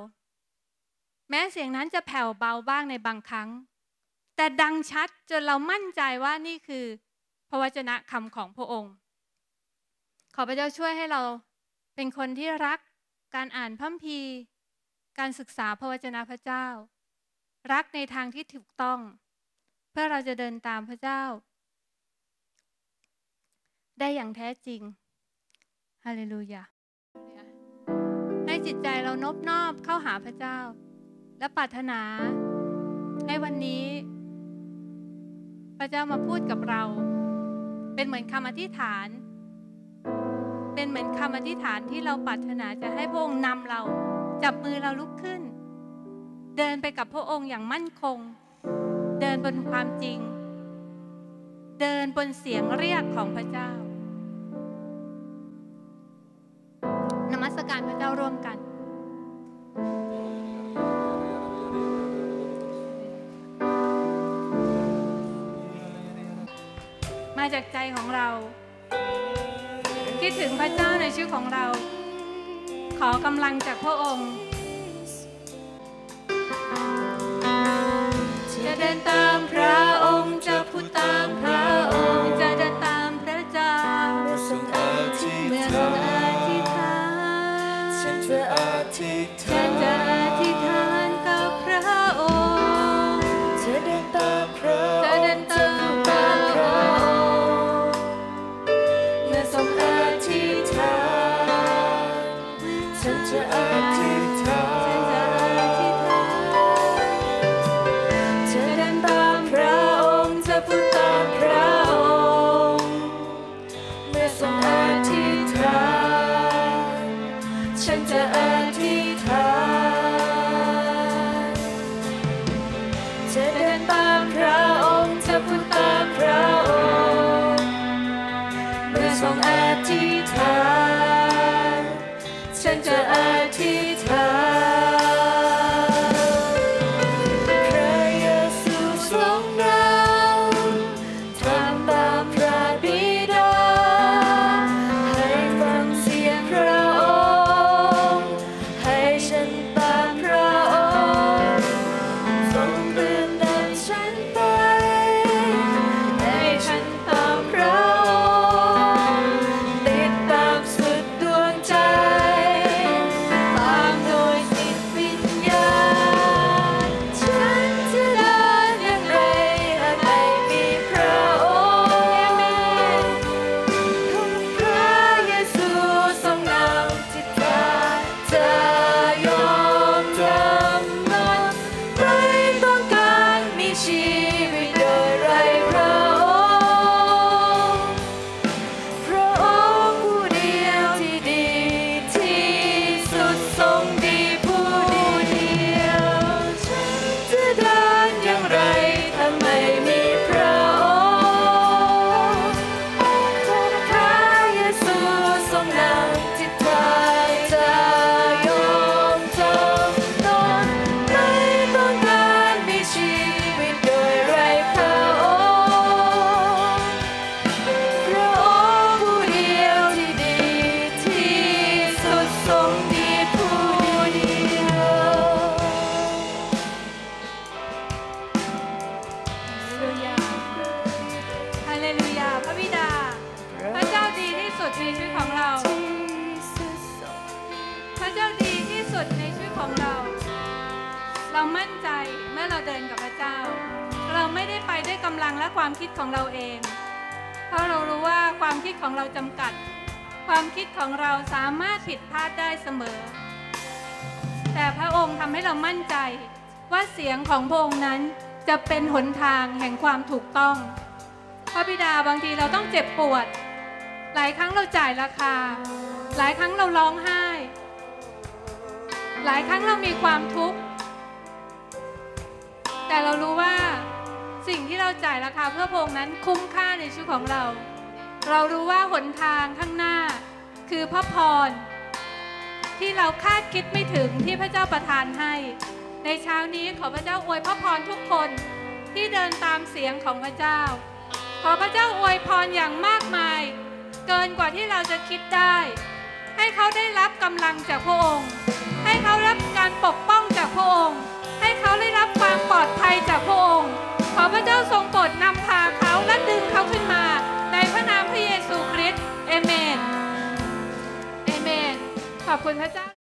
Speaker 1: แม้เสียงนั้นจะแผ่วเบาบ้างในบางครั้ง แต่ดังชัดจนเรามั่นใจว่านี่คือพระวจนะคำของพระองค์ ขอพระเจ้าช่วยให้เราเป็นคนที่รักการอ่านพัมพีการศึกษาพระวจนะพระเจ้า รักในทางที่ถูกต้อง เพื่อเราจะเดินตามพระเจ้า ได้อย่างแท้จริงฮาเลลูยาจิตใจเรานบนอบเข้าหาพระเจ้า และปรารถนา ให้วันนี้ พระเจ้ามาพูดกับเรา เป็นเหมือนคำอธิษฐาน เป็นเหมือนคำอธิษฐานที่เราปรารถนาจะให้พระองค์นำเราจับมือเราลุกขึ้น เดินไปกับพระองค์อย่างมั่นคง เดินบนความจริง เดินบนเสียงเรียกของพระเจ้าร่วมกัน มาจากใจของเรา คิดถึงพระเจ้าในชื่อของเรา ขอกำลังจากพระองค์ จะเดินตามพระอ
Speaker 3: งค์ จะพูดตามพระองค์ จะเดินตาม take time. ฉันจะอธิษฐาน
Speaker 1: จะเป็นหนทางแห่งความถูกต้องพระบิดาบางทีเราต้องเจ็บปวด หลายครั้งเราจ่ายราคา หลายครั้งเราร้องไห้ หลายครั้งเรามีความทุกข์ แต่เรารู้ว่าสิ่งที่เราจ่ายราคาเพื่อพงนั้นคุ้มค่าในชีวิตของเรา เรารู้ว่าหนทางข้างหน้าคือพระพร ที่เราคาดคิดไม่ถึงที่พระเจ้าประทานให้ในเช้านี้ขอ พระเจ้าอวยพระพรทุกคนที่เดินตามเสียงของพระเจ้า ขอพระเจ้าอวยพรอย่างมากมาย เกินกว่าที่เราจะคิดได้ ให้เขาได้รับกำลังจากพระองค์ ให้เขารับการปกป้องจากพระองค์ ให้เขาได้รับความปลอดภัยจากพระองค์ขอพระเจ้าทรงโปรดนำพาเขาและดึงเขาขึ้นมาในพระนามพระเยซูคริสต์เอเมนเอเมนขอบคุณพระเจ้า